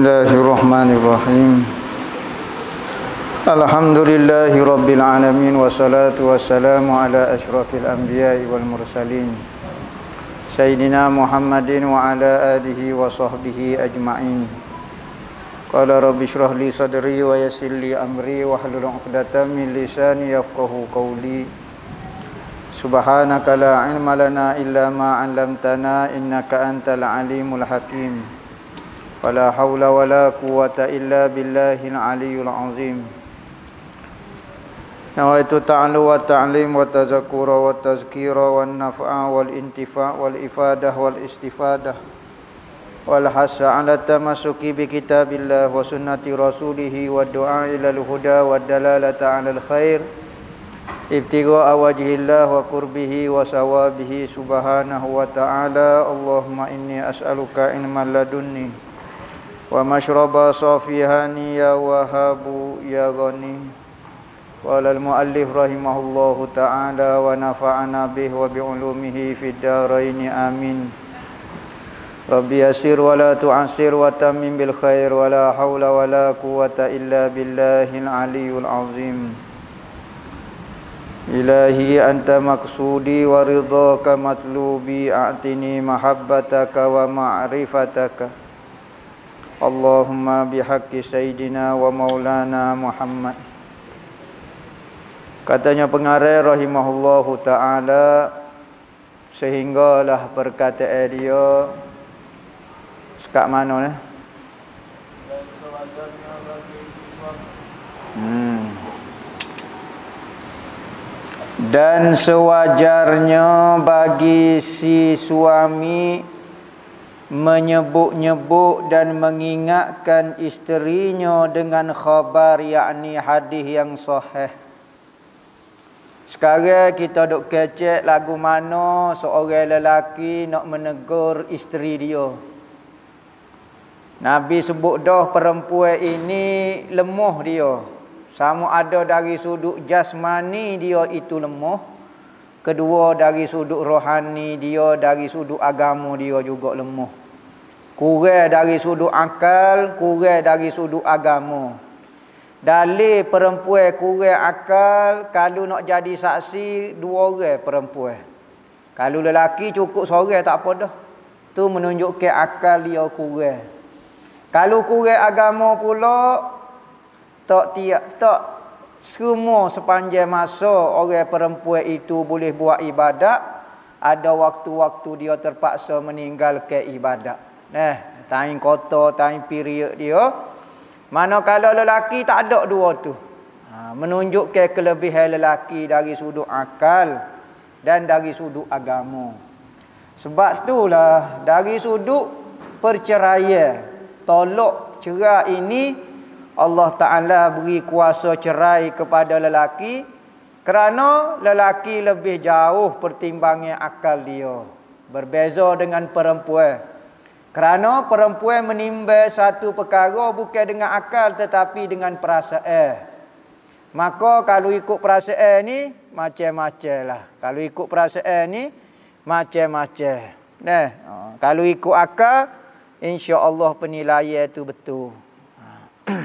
Bismillahirrahmanirrahim Alhamdulillahi Rabbil Alamin Wassalatu wassalamu ala ashrafil anbiya wal mursalin Sayyidina Muhammadin wa ala alihi wa sahbihi ajma'in Qala rabbi shrah li sadri wa yasir li amri wa hlul uqdatan min lisani yafqahu qawli Subhanaka la ilma lana illa ma'alamtana innaka antal alimul hakim ولا حول ولا قوة إلا بالله العلي العظيم نويت تعلو والتعليم والتذكر والتذكير والنفع والانتفاع والإفادة والاستفادة والحث على التمسك بكتاب الله وسنة رسوله والدعاء إلى الهدى والدلالة على الخير ابتغاء وجه الله وقربه وثوابه سبحانه وتعالى اللهم إني أسألك علما لدني wa mashraba safihani ya wahabu ya ghani qala al muallif rahimahullahu ta'ala wa nafa'ana bih wa bi ulumihi fid dharain amin rabbi yassir wa la tu'sir wa tammim bil khair wa la hawla wa la quwwata illa billahil aliyyil azim ilahi anta maqsudi wa ridhaka matlubi a'tini mahabbataka wa ma'rifataka ma Allahumma اللهم Sayidina wa Maulana Muhammad. Katanya pengarai rahimahullahu ta'ala Sehinggalah berkata eh dia Sekat mana ni? Hmm. Dan sewajarnya bagi si suami menyebut-nyebut dan mengingatkan isterinya dengan khabar yakni hadis yang sahih. Sekarang kita duk kecek lagu mana seorang lelaki nak menegur isteri dia. Nabi sebut dah perempuan ini lemah dia. Sama ada dari sudut jasmani dia itu lemah. Kedua dari sudut rohani dia, dari sudut agama dia juga lemah kurang dari sudut akal kurang dari sudut agama dalil perempuan kurang akal kalau nak jadi saksi dua orang perempuan kalau lelaki cukup seorang tak apa dah tu menunjukkan akal dia kurang kalau kurang agama pula tak tiap tak semua sepanjang masa orang perempuan itu boleh buat ibadat ada waktu-waktu dia terpaksa meninggalkan ibadat Nah, eh, tain kotor, tain period dia. Manakala lelaki tak ada dua tu. Ha, menunjukkan kelebihan lelaki dari sudut akal dan dari sudut agama. Sebab itulah dari sudut perceraian, tolak. cerai ini Allah Ta'ala beri kuasa cerai kepada lelaki kerana lelaki lebih jauh pertimbangan akal dia. Berbeza dengan perempuan. Kerana perempuan menimba satu perkara bukan dengan akal tetapi dengan perasaan. Maka kalau ikut perasaan ni macam-macam lah. Kalau ikut perasaan ni macam-macam. Nah, ha, kalau ikut akal insya-Allah penilaian itu betul. Ha.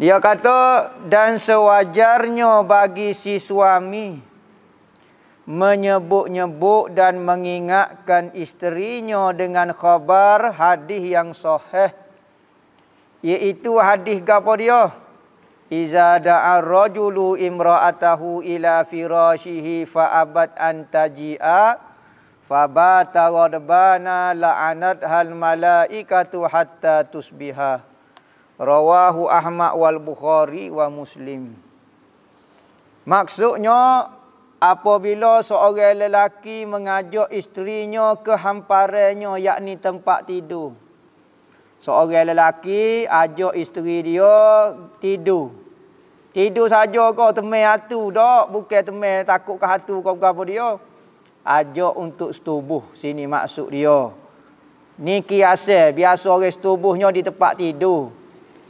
Dia kata dan sewajarnya bagi si suami menyebut-nyebut dan mengingatkan isterinya dengan khabar hadis yang sahih iaitu hadis gapo dia iza da'a rajulu imra'atahu ila firashihi fa abad an taji'a fa bata wadbana la'anat hal malaikatu hatta tusbiha rawahu ahmad wal bukhari wa muslim maksudnya apabila seorang lelaki mengajak isterinya ke hamparannya yakni tempat tidur seorang lelaki ajak isteri dia tidur tidur saja kau temeh hatu dok bukan temeh takut ke hatu kau apa dia ajak untuk setubuh sini maksud dia ni kiasa biasa orang setubuhnya di tempat tidur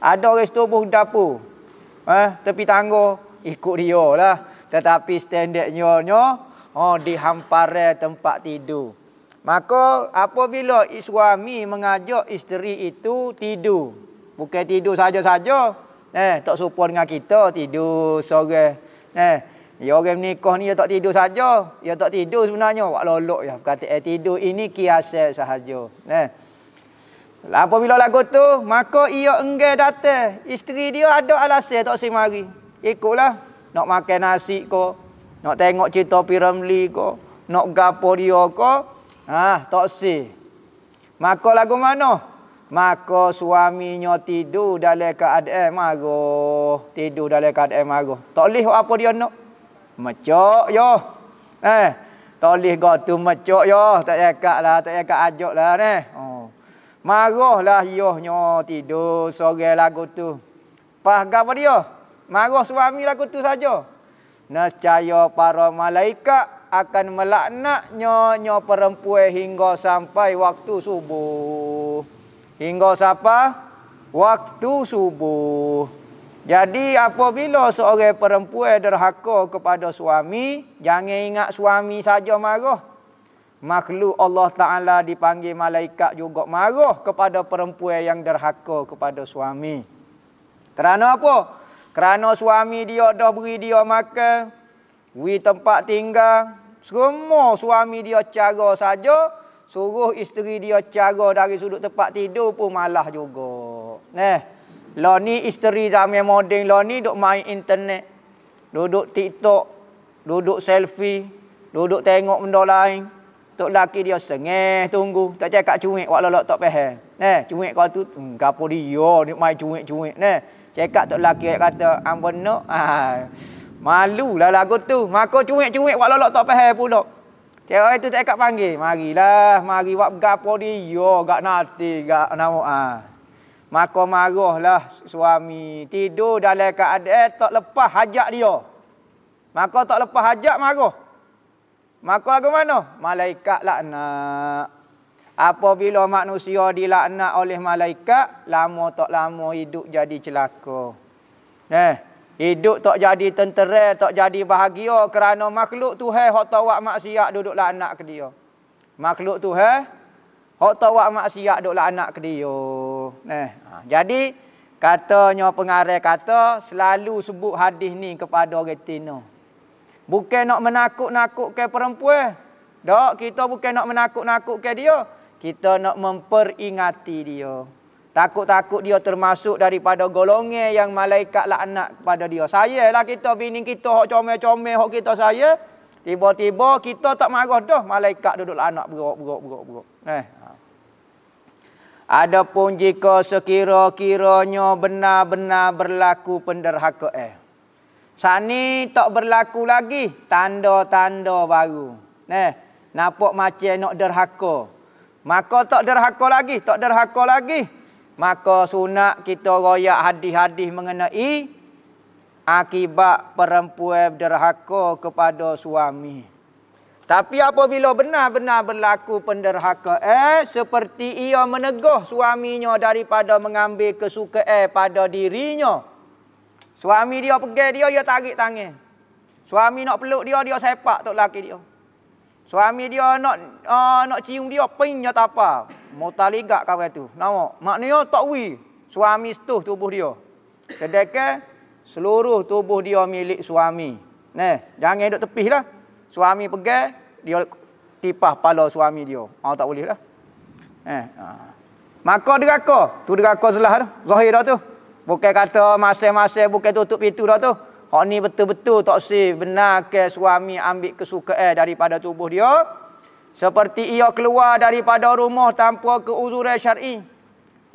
ada orang setubuh dapur eh tepi tangga ikut dia lah tetapi standardnya nya oh dihampare tempat tidur maka apabila suami mengajak isteri itu tidur bukan tidur saja-saja eh tak serupa dengan kita tidur sore eh dia ya orang menikah ni dia ya tak tidur saja dia ya tak tidur sebenarnya wak lolok ya kata eh tidur ini kiasat sahaja eh lah, bila lagu tu maka ia enggak datang isteri dia ada alasan tak semari ikutlah nak makan nasi ko, nak tengok cerita Piramli ko, nak gapo dia ko, ah ha, tak si. Maka lagu mana? Maka suaminya tidur dalam keadaan marah. Tidur dalam keadaan marah. Tak boleh apa dia nak? Mecok yo. Eh, tak boleh tu mecok yo. Tak cakap lah, tak cakap ajak lah ni. Oh. Marahlah yo nyo tidur sore lagu tu. Pas gapo dia? Marah suami lah tu saja. Nescaya para malaikat akan melaknaknya nyo perempuan hingga sampai waktu subuh. Hingga siapa? Waktu subuh. Jadi apabila seorang perempuan derhaka kepada suami, jangan ingat suami saja marah. Makhluk Allah Ta'ala dipanggil malaikat juga marah kepada perempuan yang derhaka kepada suami. Kerana Kerana apa? Kerana suami dia dah beri dia makan, wi tempat tinggal, semua suami dia cara saja, suruh isteri dia cara dari sudut tempat tidur pun malah juga. Neh. Lah ni isteri zaman moden lah ni duk main internet, duduk TikTok, duduk selfie, duduk tengok benda lain. Tok laki dia sengeh tunggu, tak cakap cuik wak lolok tak paham. Eh, cuik kau tu, hmm, kapa dia, ni mai cuik-cuik ni. Cekak tu lelaki yang kata, ambo no, ah. Malu lah lagu tu. Mako cuik-cuik buat lolok tak pahal pula. Cekak itu cekak panggil, marilah, mari buat gapa dia, gak nanti, gak nama, ah. Maka marahlah suami tidur dalam keadaan tak lepas hajak dia. Mako tak lepas hajak marah. Mako lagu mana? Malaikat lah nak. Apabila manusia dilaknat oleh malaikat, lama tak lama hidup jadi celaka. Eh, hidup tak jadi tentera, tak jadi bahagia kerana makhluk Tuhan hok tawak maksiat duduk laknat ke dia. Makhluk Tuhan hok tawak maksiat duduk laknat ke dia. Eh, ha, jadi katanya pengarah kata selalu sebut hadis ni kepada orang tino. Bukan nak menakut ke perempuan. Dok kita bukan nak menakut ke dia kita nak memperingati dia. Takut-takut dia termasuk daripada golongnya yang malaikat lah anak kepada dia. Saya lah kita bini kita hok comel-comel hok kita saya. Tiba-tiba kita tak marah dah malaikat duduk anak berok-berok-berok-berok. Eh. pun jika sekira-kiranya benar-benar berlaku penderhaka eh. Sani tak berlaku lagi tanda-tanda baru. Eh. Nampak macam nak derhaka. Maka tak derhaka lagi, tak derhaka lagi. Maka sunat kita royak hadis-hadis mengenai akibat perempuan derhaka kepada suami. Tapi apabila benar-benar berlaku penderhaka eh seperti ia meneguh suaminya daripada mengambil kesukaan eh, pada dirinya. Suami dia pergi dia dia tarik tangan. Suami nak peluk dia dia sepak tok laki dia. Suami dia nak uh, nak cium dia ping ya tak apa. Mota ligak kawan tu. Nama maknanya tak wi. Suami setuh tubuh dia. Sedekah seluruh tubuh dia milik suami. Neh, jangan duduk tepi lah. Suami pergi dia tipah pala suami dia. Ah oh, tak boleh lah. Eh. Ah. Maka deraka, tu deraka zelah tu. Zahir dah tu. Bukan kata masing-masing bukan tutup pintu dah tu. Hak ni betul-betul tak sih benarkan suami ambil kesukaan daripada tubuh dia. Seperti ia keluar daripada rumah tanpa keuzuran syar'i.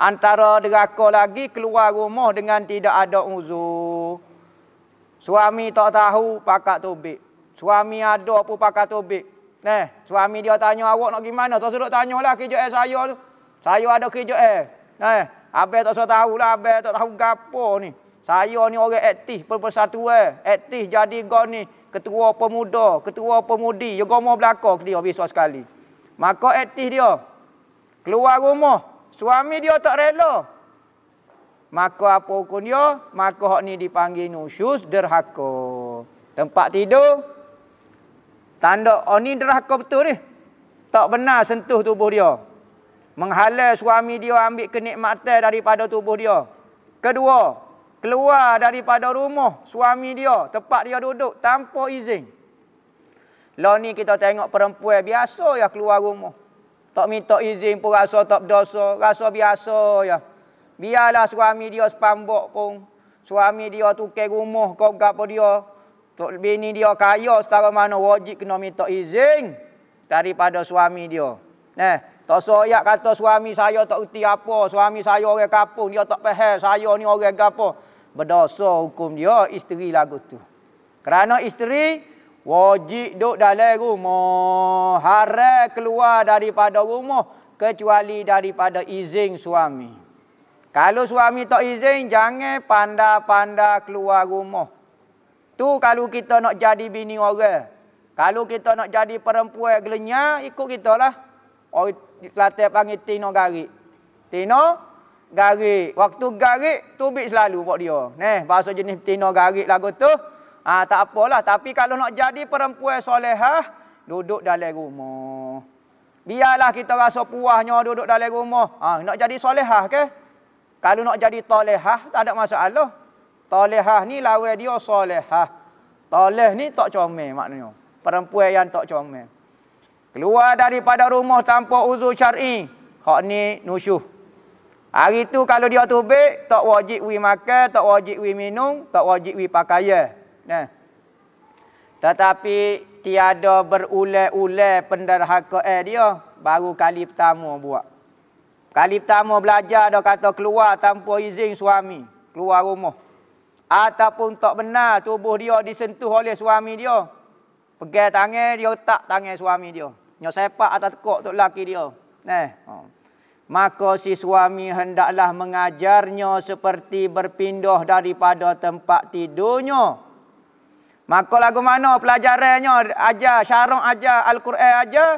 Antara deraka lagi keluar rumah dengan tidak ada uzur. Suami tak tahu pakat tubik. Suami ada pun pakat tubik. neh suami dia tanya awak nak gimana? Tak suruh tanyalah kerja eh, saya tu. Saya ada kerja eh. Eh, abang tak suruh tahulah, abang tak tahu gapo ni. Saya ni orang aktif eh aktif jadi gon ni ketua pemuda, ketua pemudi, ya gomo belaka ke dia besok sekali. Maka aktif dia keluar rumah, suami dia tak rela. Maka apa hukum dia? Maka hak ni dipanggil nusyus derhaka. Tempat tidur tanda oh ni derhaka betul ni. Tak benar sentuh tubuh dia. Menghala suami dia ambil kenikmatan daripada tubuh dia. Kedua, keluar daripada rumah suami dia, tempat dia duduk tanpa izin. Lah ni kita tengok perempuan biasa ya keluar rumah. Tak minta izin pun rasa tak berdosa, rasa biasa ya. Biarlah suami dia sepambok pun. Suami dia tukar rumah kau gapo dia. Tok bini dia kaya setara mana wajib kena minta izin daripada suami dia. Nah, tak soyak kata suami saya tak uti apa, suami saya orang kampung, dia tak faham saya ni orang gapo berdosa hukum dia isteri lagu tu. Kerana isteri wajib duduk dalam rumah. Haram keluar daripada rumah kecuali daripada izin suami. Kalau suami tak izin jangan panda panda keluar rumah. Tu kalau kita nak jadi bini orang. Kalau kita nak jadi perempuan gelenya ikut kita lah. Orang Kelantan panggil Tino Garik. Tino garik. Waktu garik, tubik selalu buat dia. Neh bahasa jenis betina garik lagu tu. Ha, tak apalah. Tapi kalau nak jadi perempuan solehah, duduk dalam rumah. Biarlah kita rasa puasnya duduk dalam rumah. Ha, nak jadi solehah ke? Kalau nak jadi tolehah, tak ada masalah. Tolehah ni lawa dia solehah. Toleh ni tak comel maknanya. Perempuan yang tak comel. Keluar daripada rumah tanpa uzur syar'i. Hak ni nusyuh. Hari tu kalau dia tubik, tak wajib we makan, tak wajib we minum, tak wajib we pakai. Nah. Tetapi tiada berulai-ulai penderhaka eh dia, baru kali pertama buat. Kali pertama belajar dia kata keluar tanpa izin suami, keluar rumah. Ataupun tak benar tubuh dia disentuh oleh suami dia. Pegang tangan dia tak tangan suami dia. Nyo sepak atas tekuk tu laki dia. Nah. Oh maka si suami hendaklah mengajarnya seperti berpindah daripada tempat tidurnya. Maka lagu mana pelajarannya ajar syarung ajar Al-Quran ajar.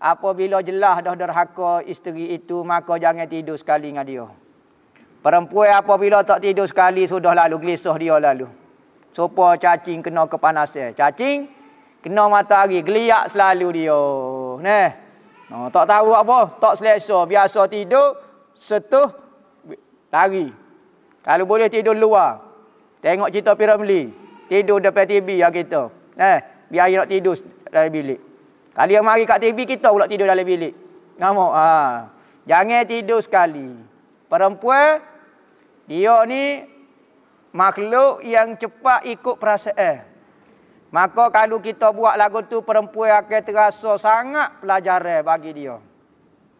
Apabila jelah dah derhaka isteri itu maka jangan tidur sekali dengan dia. Perempuan apabila tak tidur sekali sudah lalu gelisah dia lalu. Sopo cacing kena kepanasan. Cacing kena matahari geliak selalu dia. Neh. Oh, tak tahu apa, tak selesa. Biasa tidur, setuh, lari. Kalau boleh tidur luar. Tengok cerita Piramli. Tidur depan TV yang lah kita. Eh, biar dia nak tidur dalam bilik. Kali yang mari kat TV, kita pula tidur dalam bilik. Ngamuk. Ha. Jangan tidur sekali. Perempuan, dia ni makhluk yang cepat ikut perasaan. Maka kalau kita buat lagu tu perempuan akan terasa sangat pelajaran bagi dia.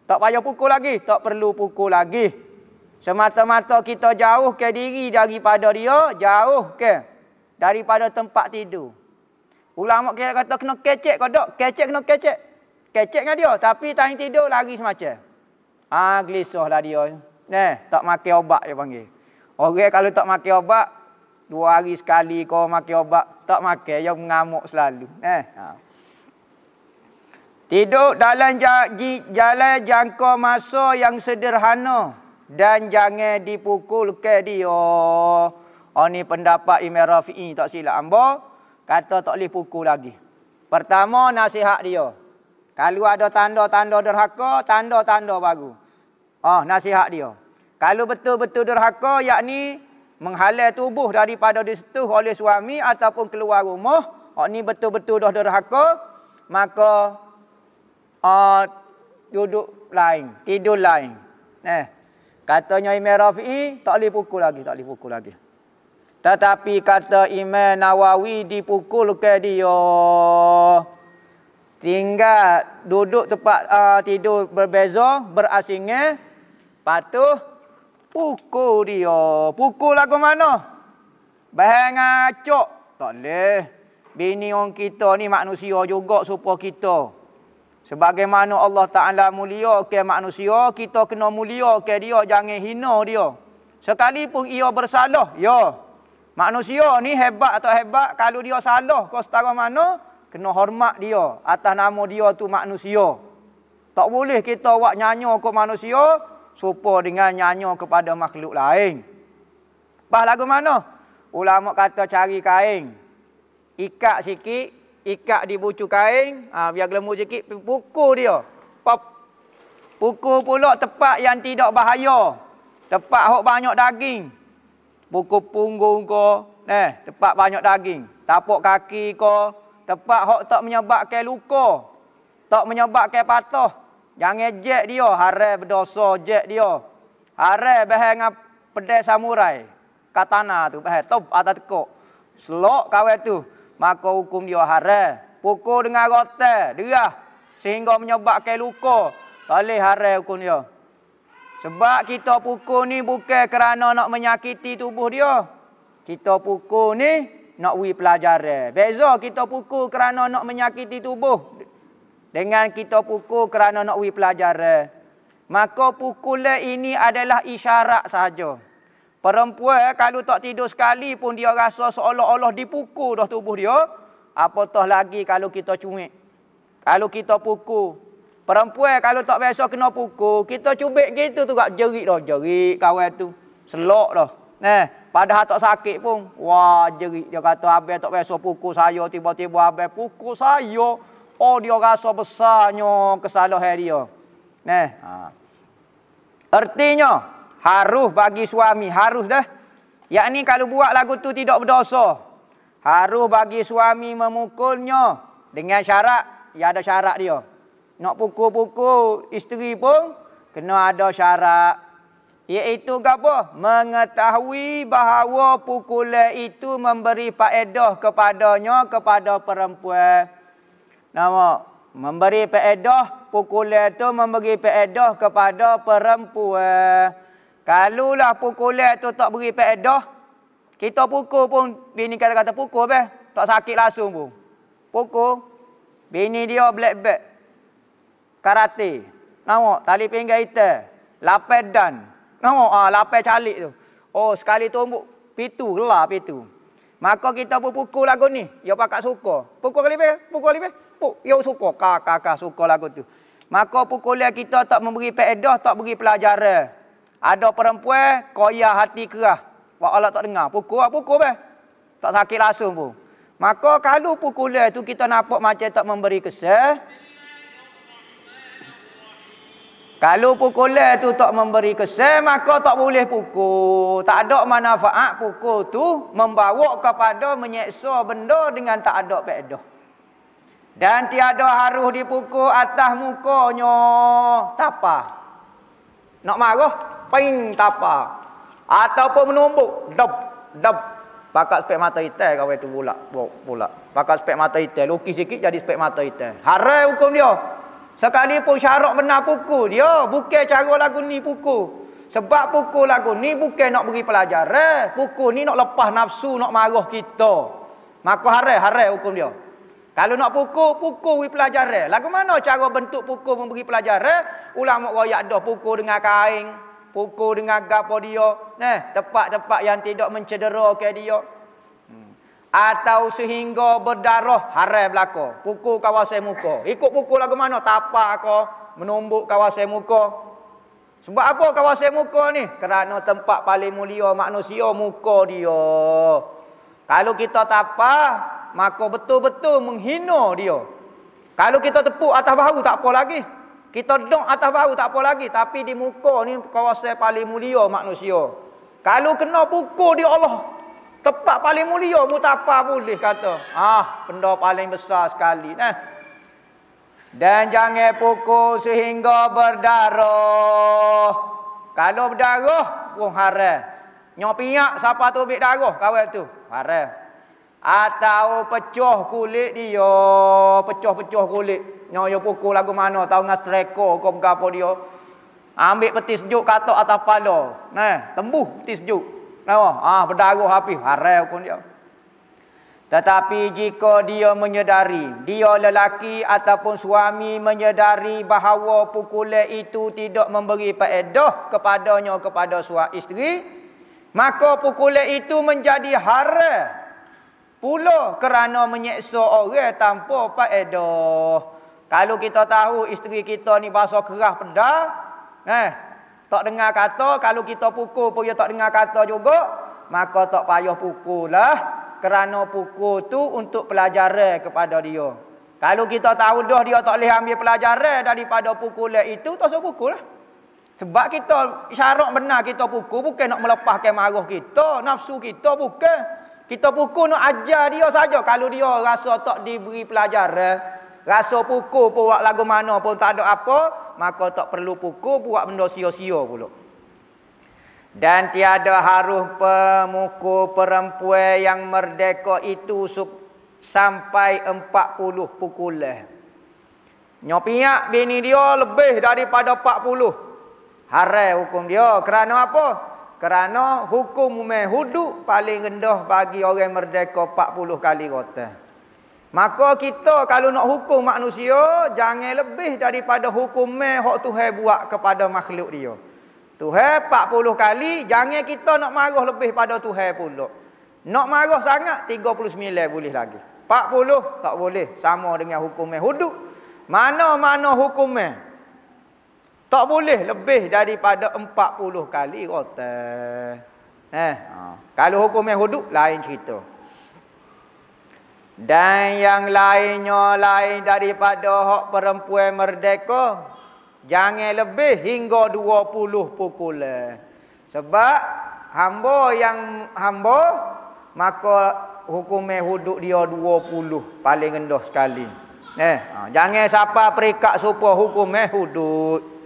Tak payah pukul lagi, tak perlu pukul lagi. Semata-mata kita jauh ke diri daripada dia, jauh ke daripada tempat tidur. Ulama kita kata kena kecek kau dok, kecek kena kecek. Kecek dengan dia tapi tak tidur lagi semacam. Ah gelisahlah dia. Neh, tak makan obat dia panggil. Orang kalau tak makan obat dua hari sekali kau makan obat, tak makan yang mengamuk selalu. Eh. Ha. Tidur dalam jalan jangka masa yang sederhana dan jangan dipukul ke dia. Oh, ni pendapat Imam Rafi'i tak silap hamba. Kata tak boleh pukul lagi. Pertama nasihat dia. Kalau ada tanda-tanda derhaka, tanda-tanda baru. Oh, nasihat dia. Kalau betul-betul derhaka, yakni menghalai tubuh daripada disetuh oleh suami ataupun keluar rumah, hak oh, ni betul-betul dah derhaka, maka uh, duduk lain, tidur lain. Eh. Katanya Imam Rafi'i tak boleh pukul lagi, tak boleh pukul lagi. Tetapi kata Imam Nawawi dipukul ke dia. Tinggal duduk tempat uh, tidur berbeza, berasingan, patuh Pukul dia. Pukul lah ke mana? Bahan ngacuk. Tak boleh. Bini orang kita ni manusia juga supaya kita. Sebagaimana Allah Ta'ala mulia ke manusia, kita kena mulia ke dia, jangan hina dia. Sekalipun ia bersalah, ya. Manusia ni hebat atau hebat, kalau dia salah ke setara mana, kena hormat dia atas nama dia tu manusia. Tak boleh kita buat nyanyi ke manusia, Supo dengan nyanyo kepada makhluk lain. Pas lagu mana? Ulama kata cari kain. Ikat sikit, ikat di bucu kain, ha, biar gelembut sikit, pukul dia. Pop. Pukul pula tempat yang tidak bahaya. Tempat hok banyak daging. Pukul punggung ko, eh, tempat banyak daging. Tapuk kaki ko, tempat hok tak menyebabkan luka. Tak menyebabkan patah. Jangan ejek dia. Haram berdosa ejek dia. Haram bahaya dengan pedai samurai. Katana tu. Bahaya top atas tekuk. Selok kawai tu. Maka hukum dia haram. Pukul dengan rote. dia Sehingga menyebabkan luka. Tak boleh haram hukum dia. Sebab kita pukul ni bukan kerana nak menyakiti tubuh dia. Kita pukul ni nak wui pelajaran. Beza kita pukul kerana nak menyakiti tubuh dengan kita pukul kerana nak pergi pelajaran. Maka pukulan ini adalah isyarat saja. Perempuan kalau tak tidur sekali pun dia rasa seolah-olah dipukul dah tubuh dia. Apatah lagi kalau kita cuik. Kalau kita pukul. Perempuan kalau tak biasa kena pukul. Kita cubit gitu tu kak jerit dah. Jerit kawan tu. Selok dah. Eh, padahal tak sakit pun. Wah jerit. Dia kata habis tak biasa pukul saya. Tiba-tiba habis pukul saya. Oh dia rasa besarnya kesalahan dia. Nah. Ha. Artinya harus bagi suami harus dah. Yakni kalau buat lagu tu tidak berdosa. Harus bagi suami memukulnya dengan syarat ya ada syarat dia. Nak pukul-pukul isteri pun kena ada syarat. Iaitu apa? Mengetahui bahawa pukulan itu memberi faedah kepadanya, kepada perempuan. Nama memberi peredah pukulan tu memberi peredah kepada perempuan. Kalulah pukulan tu tak beri peredah, kita pukul pun bini kata-kata pukul be, tak sakit langsung pun. Pukul bini dia black belt karate. Nama tali pinggang kita lapai dan. Nama ah lapai calik tu. Oh sekali tumbuk pitu lah pitu. Maka kita pun pukul lagu ni. Dia pakak suka. Pukul kali be, pukul kali be puk ia usuk kok ka ka ka suka lagu tu. Maka pukulan kita tak memberi faedah, tak beri pelajaran. Ada perempuan koyak hati kerah. Buat Allah tak dengar. Pukul apa pukul bah. Tak sakit langsung pun. Maka kalau pukulan tu kita nampak macam tak memberi kesan. Kalau pukulan tu tak memberi kesan, maka tak boleh pukul. Tak ada manfaat pukul tu membawa kepada menyeksa benda dengan tak ada pedah. Dan tiada haruh dipukul atas mukanya. Tapa. Nak marah? Ping tapa. Ataupun menumbuk. Dop. Dop. Pakat spek mata hitam kau itu pula. Pula. Pakat spek mata hitam. Lukis sikit jadi spek mata hitam. Harai hukum dia. Sekalipun syarat benar pukul dia. Bukan cara lagu ni pukul. Sebab pukul lagu ni bukan nak beri pelajaran. Pukul ni nak lepas nafsu, nak marah kita. Maka harai, harai hukum dia. Kalau nak pukul, pukul bagi pelajaran. Lagu mana cara bentuk pukul memberi pelajaran? Ulama royak dah pukul dengan kain. Pukul dengan gapo dia. Nah, tempat-tempat yang tidak mencedera ke dia. Hmm. Atau sehingga berdarah haram belaka. Pukul kawasan muka. Ikut pukul lagu mana? Tapak kau. Menumbuk kawasan muka. Sebab apa kawasan muka ni? Kerana tempat paling mulia manusia muka dia. Kalau kita tapak, maka betul-betul menghina dia. Kalau kita tepuk atas bahu tak apa lagi. Kita dong atas bahu tak apa lagi, tapi di muka ni kawasan paling mulia manusia. Kalau kena pukul di Allah, tempat paling mulia mutapa boleh kata. Ah, benda paling besar sekali nah. Dan jangan pukul sehingga berdarah. Kalau berdarah, pun haram. Nyopiak siapa tu bik darah kawan tu? Haram. Atau pecoh kulit dia. Pecoh-pecoh kulit. Nyoyo pukul lagu mana. Tahu dengan striker kau berapa dia. Ambil peti sejuk katok atas pala. Nah, tembuh peti sejuk. Nah, ah, berdaruh habis. Harai pun dia. Tetapi jika dia menyedari, dia lelaki ataupun suami menyedari bahawa pukulan itu tidak memberi faedah kepadanya kepada suami isteri, maka pukulan itu menjadi haram Pula kerana menyeksa orang tanpa faedah. Kalau kita tahu isteri kita ni bahasa kerah pedah. Eh, tak dengar kata. Kalau kita pukul pun dia tak dengar kata juga. Maka tak payah pukul lah. Kerana pukul tu untuk pelajaran kepada dia. Kalau kita tahu dah dia tak boleh ambil pelajaran daripada pukulan itu. Tak usah pukul lah. Sebab kita syarat benar kita pukul. Bukan nak melepaskan marah kita. Nafsu kita bukan. Kita pukul nak ajar dia saja. Kalau dia rasa tak diberi pelajaran, rasa pukul pun buat lagu mana pun tak ada apa, maka tak perlu pukul buat benda sia-sia pula. Dan tiada haruh pemukul perempuan yang merdeka itu sampai empat puluh pukulan. Nyopiak bini dia lebih daripada empat puluh. Harai hukum dia. Kerana apa? Kerana hukum umat hudud paling rendah bagi orang merdeka 40 kali rata. Maka kita kalau nak hukum manusia, jangan lebih daripada hukum yang Tuhan buat kepada makhluk dia. Tuhan 40 kali, jangan kita nak marah lebih pada Tuhan pula. Nak marah sangat, 39 boleh lagi. 40 tak boleh. Sama dengan hukum yang hudud. Mana-mana hukum yang tak boleh lebih daripada 40 kali rotan. Eh, ha. Kalau hukum yang hudud lain cerita. Dan yang lainnya lain daripada hak perempuan merdeka jangan lebih hingga 20 pukulan. Sebab hamba yang hamba maka hukum hudud dia 20 paling rendah sekali. Eh, ha. jangan siapa perikat supaya hukum hudud.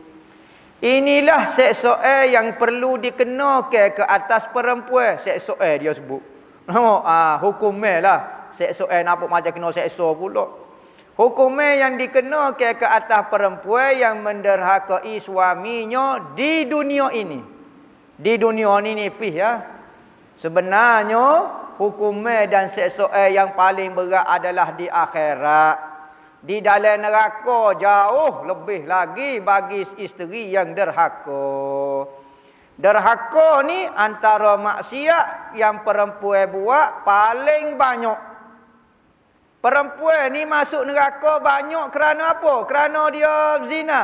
Inilah seksual yang perlu dikenalkan ke atas perempuan. Seksual dia sebut. Nampak? Ah, hukumnya lah. Seksual nampak macam kena seksual pula. Hukumnya yang dikenalkan ke atas perempuan yang menderhakai suaminya di dunia ini. Di dunia ini nipis ya. Sebenarnya hukumnya dan seksual yang paling berat adalah di akhirat di dalam neraka jauh lebih lagi bagi isteri yang derhaka. Derhaka ni antara maksiat yang perempuan buat paling banyak. Perempuan ni masuk neraka banyak kerana apa? Kerana dia zina.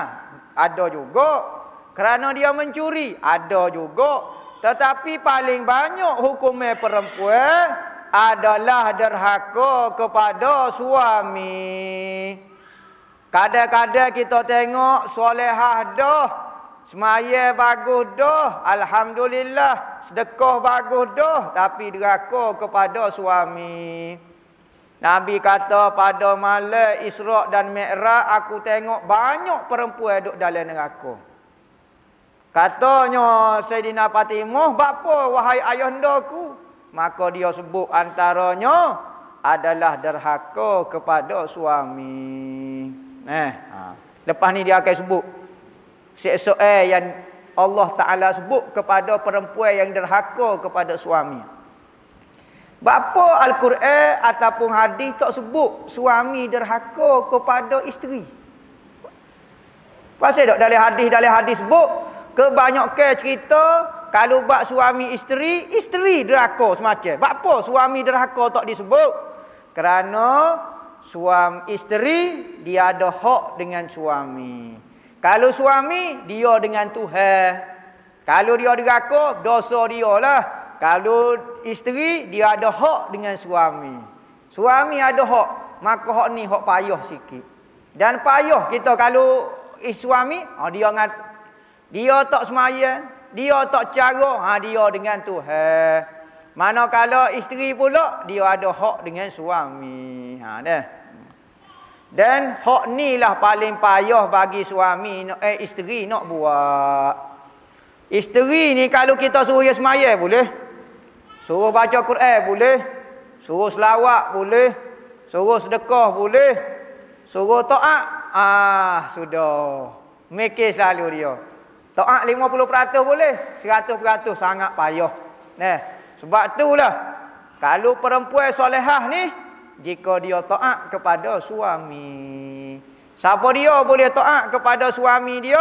Ada juga. Kerana dia mencuri. Ada juga. Tetapi paling banyak hukumnya perempuan adalah derhaka kepada suami. Kadang-kadang kita tengok solehah dah. Semaya bagus dah. Alhamdulillah. Sedekah bagus dah. Tapi derhaka kepada suami. Nabi kata pada malam Isra' dan Mi'raj aku tengok banyak perempuan duduk dalam neraka. Katanya Sayyidina Fatimah, "Bapa wahai ayah ndaku, maka dia sebut antaranya adalah derhaka kepada suami. Eh, ha. Lepas ni dia akan sebut seksoe eh, yang Allah Taala sebut kepada perempuan yang derhaka kepada suami. Bapa Al-Quran ataupun hadis tak sebut suami derhaka kepada isteri. Pasal tak dalam hadis dalam hadis sebut kebanyakan cerita kalau bab suami isteri, isteri deraka semacam. Bab apa suami deraka tak disebut? Kerana suam isteri dia ada hak dengan suami. Kalau suami dia dengan Tuhan. Kalau dia deraka, dosa dia lah. Kalau isteri dia ada hak dengan suami. Suami ada hak, maka hak ni hak payah sikit. Dan payah kita kalau suami, oh, dia ngat dia tak semayan, dia tak caruh ha dia dengan Tuhan. Manakala isteri pula dia ada hak dengan suami. Ha dah. Dan hak ni lah paling payah bagi suami eh isteri nak buat. Isteri ni kalau kita suruh dia semayal boleh. Suruh baca Quran boleh. Suruh selawat boleh. Suruh sedekah boleh. Suruh taat ah sudah. Mekis selalu dia. Taat 50% boleh, 100% sangat payah. Nah, sebab itulah kalau perempuan solehah ni jika dia taat kepada suami, siapa dia boleh taat kepada suami dia?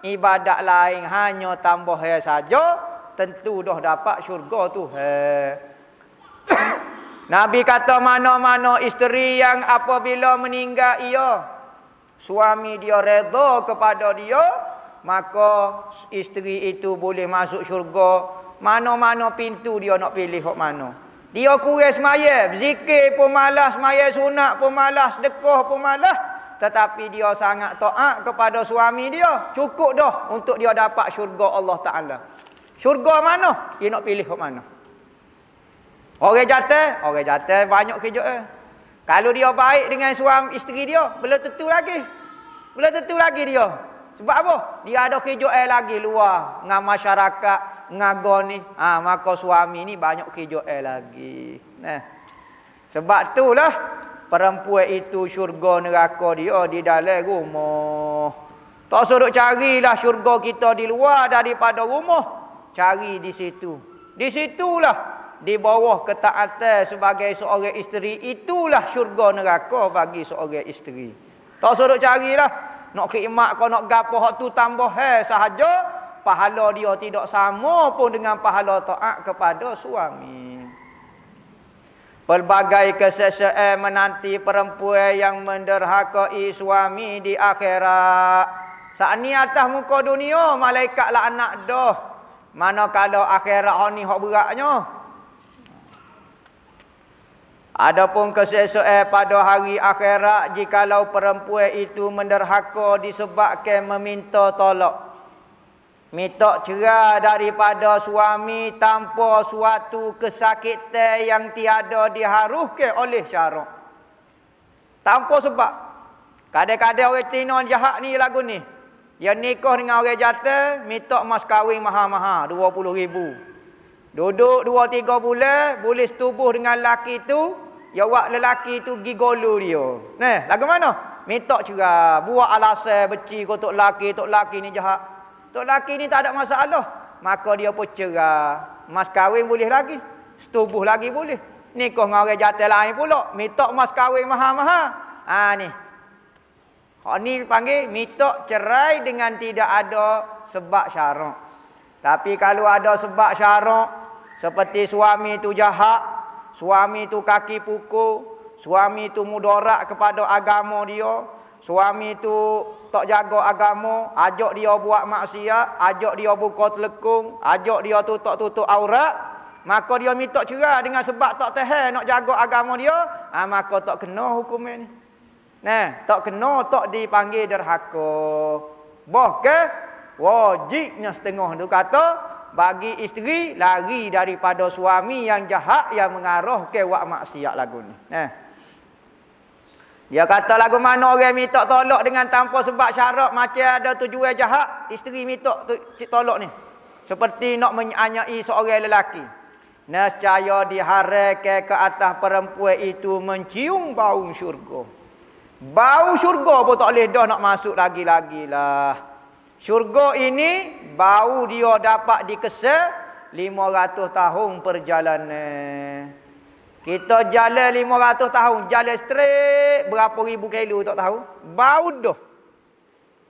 Ibadat lain hanya tambah hal saja, tentu dah dapat syurga tu. Nabi kata mana-mana isteri yang apabila meninggal ia suami dia redha kepada dia maka isteri itu boleh masuk syurga mana-mana pintu dia nak pilih hok mana dia kurang semayah berzikir pun malas semayah sunat pun malas sedekah pun malas tetapi dia sangat taat kepada suami dia cukup dah untuk dia dapat syurga Allah taala syurga mana dia nak pilih hok mana orang jatuh orang jatuh banyak kerja eh. kalau dia baik dengan suami isteri dia belum tentu lagi belum tentu lagi dia sebab apa? Dia ada kejoel lagi luar dengan masyarakat, ngagon ni. Ha, maka suami ni banyak kejoel lagi. Nah. Sebab itulah perempuan itu syurga neraka dia di dalam rumah. Tak suruh carilah syurga kita di luar daripada rumah. Cari di situ. Di situlah di bawah ketaatan sebagai seorang isteri itulah syurga neraka bagi seorang isteri. Tak suruh carilah. lah nak khidmat kau nak gapo hak tu tambah he sahaja pahala dia tidak sama pun dengan pahala taat kepada suami pelbagai kesesaan menanti perempuan yang menderhakai suami di akhirat saat ni atas muka dunia malaikat lah anak doh manakala akhirat ni hak beratnya Adapun kesesuaian pada hari akhirat jikalau perempuan itu menderhaka disebabkan meminta tolak. Minta cerai daripada suami tanpa suatu kesakitan yang tiada diharuskan oleh syarak. Tanpa sebab. Kadang-kadang orang tino jahat ni lagu ni. Dia nikah dengan orang jatuh, minta mas kahwin maha mahal RM20,000. Duduk 2-3 bulan, boleh setubuh dengan laki tu, ya awak lelaki tu gigolu dia. Nah, lagu mana? Minta juga. buat alasan beci kau tok lelaki, tok lelaki ni jahat. Tok lelaki ni tak ada masalah. Maka dia pun cerah. Mas kahwin boleh lagi. Setubuh lagi boleh. Nikah dengan orang jatuh lain pula. Minta mas kahwin maha maha. Ha ni. Hak ni panggil minta cerai dengan tidak ada sebab syarak. Tapi kalau ada sebab syarak seperti suami tu jahat, suami tu kaki pukul, suami tu mudorak kepada agama dia, suami tu tak jaga agama, ajak dia buat maksiat, ajak dia buka telekung, ajak dia tutup-tutup aurat, maka dia minta cerai dengan sebab tak tahan nak jaga agama dia, ha, maka tak kena hukuman, ini. Nah, tak kena tak dipanggil derhaka. Bahkan wajibnya setengah tu kata bagi isteri lari daripada suami yang jahat yang mengarah ke wak maksiat lagu ni. Nah, eh. Dia kata lagu mana orang minta tolak dengan tanpa sebab syarat macam ada tujuan jahat, isteri minta tu, tolak ni. Seperti nak menyanyai seorang lelaki. Nescaya diharek ke atas perempuan itu mencium bau syurga. Bau syurga pun tak boleh dah nak masuk lagi-lagilah. -lagi Syurga ini bau dia dapat dikesel 500 tahun perjalanan. Kita jalan 500 tahun, jalan straight berapa ribu kilo tak tahu. bau dah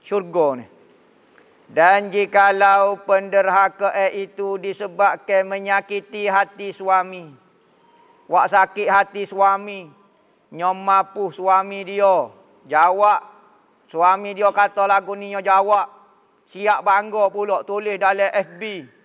syurga ni. Dan jikalau penderhakaan itu disebabkan menyakiti hati suami. Wak sakit hati suami. Nyomapuh suami dia. Jawab. Suami dia kata lagu ni jawab. Siap bangga pula tulis dalam FB.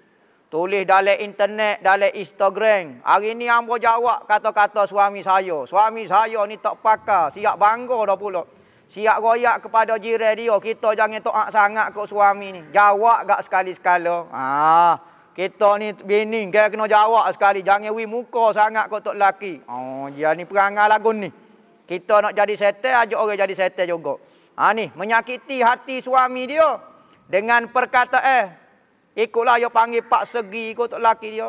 Tulis dalam internet, dalam Instagram. Hari ni ambo jawab kata-kata suami saya. Suami saya ni tak pakar. Siap bangga dah pula. Siap royak kepada jiran dia. Kita jangan tak sangat kot suami ni. Jawab gak sekali-sekala. Ah, kita ni bini kaya kena jawab sekali. Jangan wi muka sangat kot tok laki. Oh, ha, dia ni perangai lagu ni. Kita nak jadi setel, aja, orang jadi setel juga. Ha ni, menyakiti hati suami dia. Dengan perkata eh. Ikutlah dia panggil pak segi kau tu laki dia.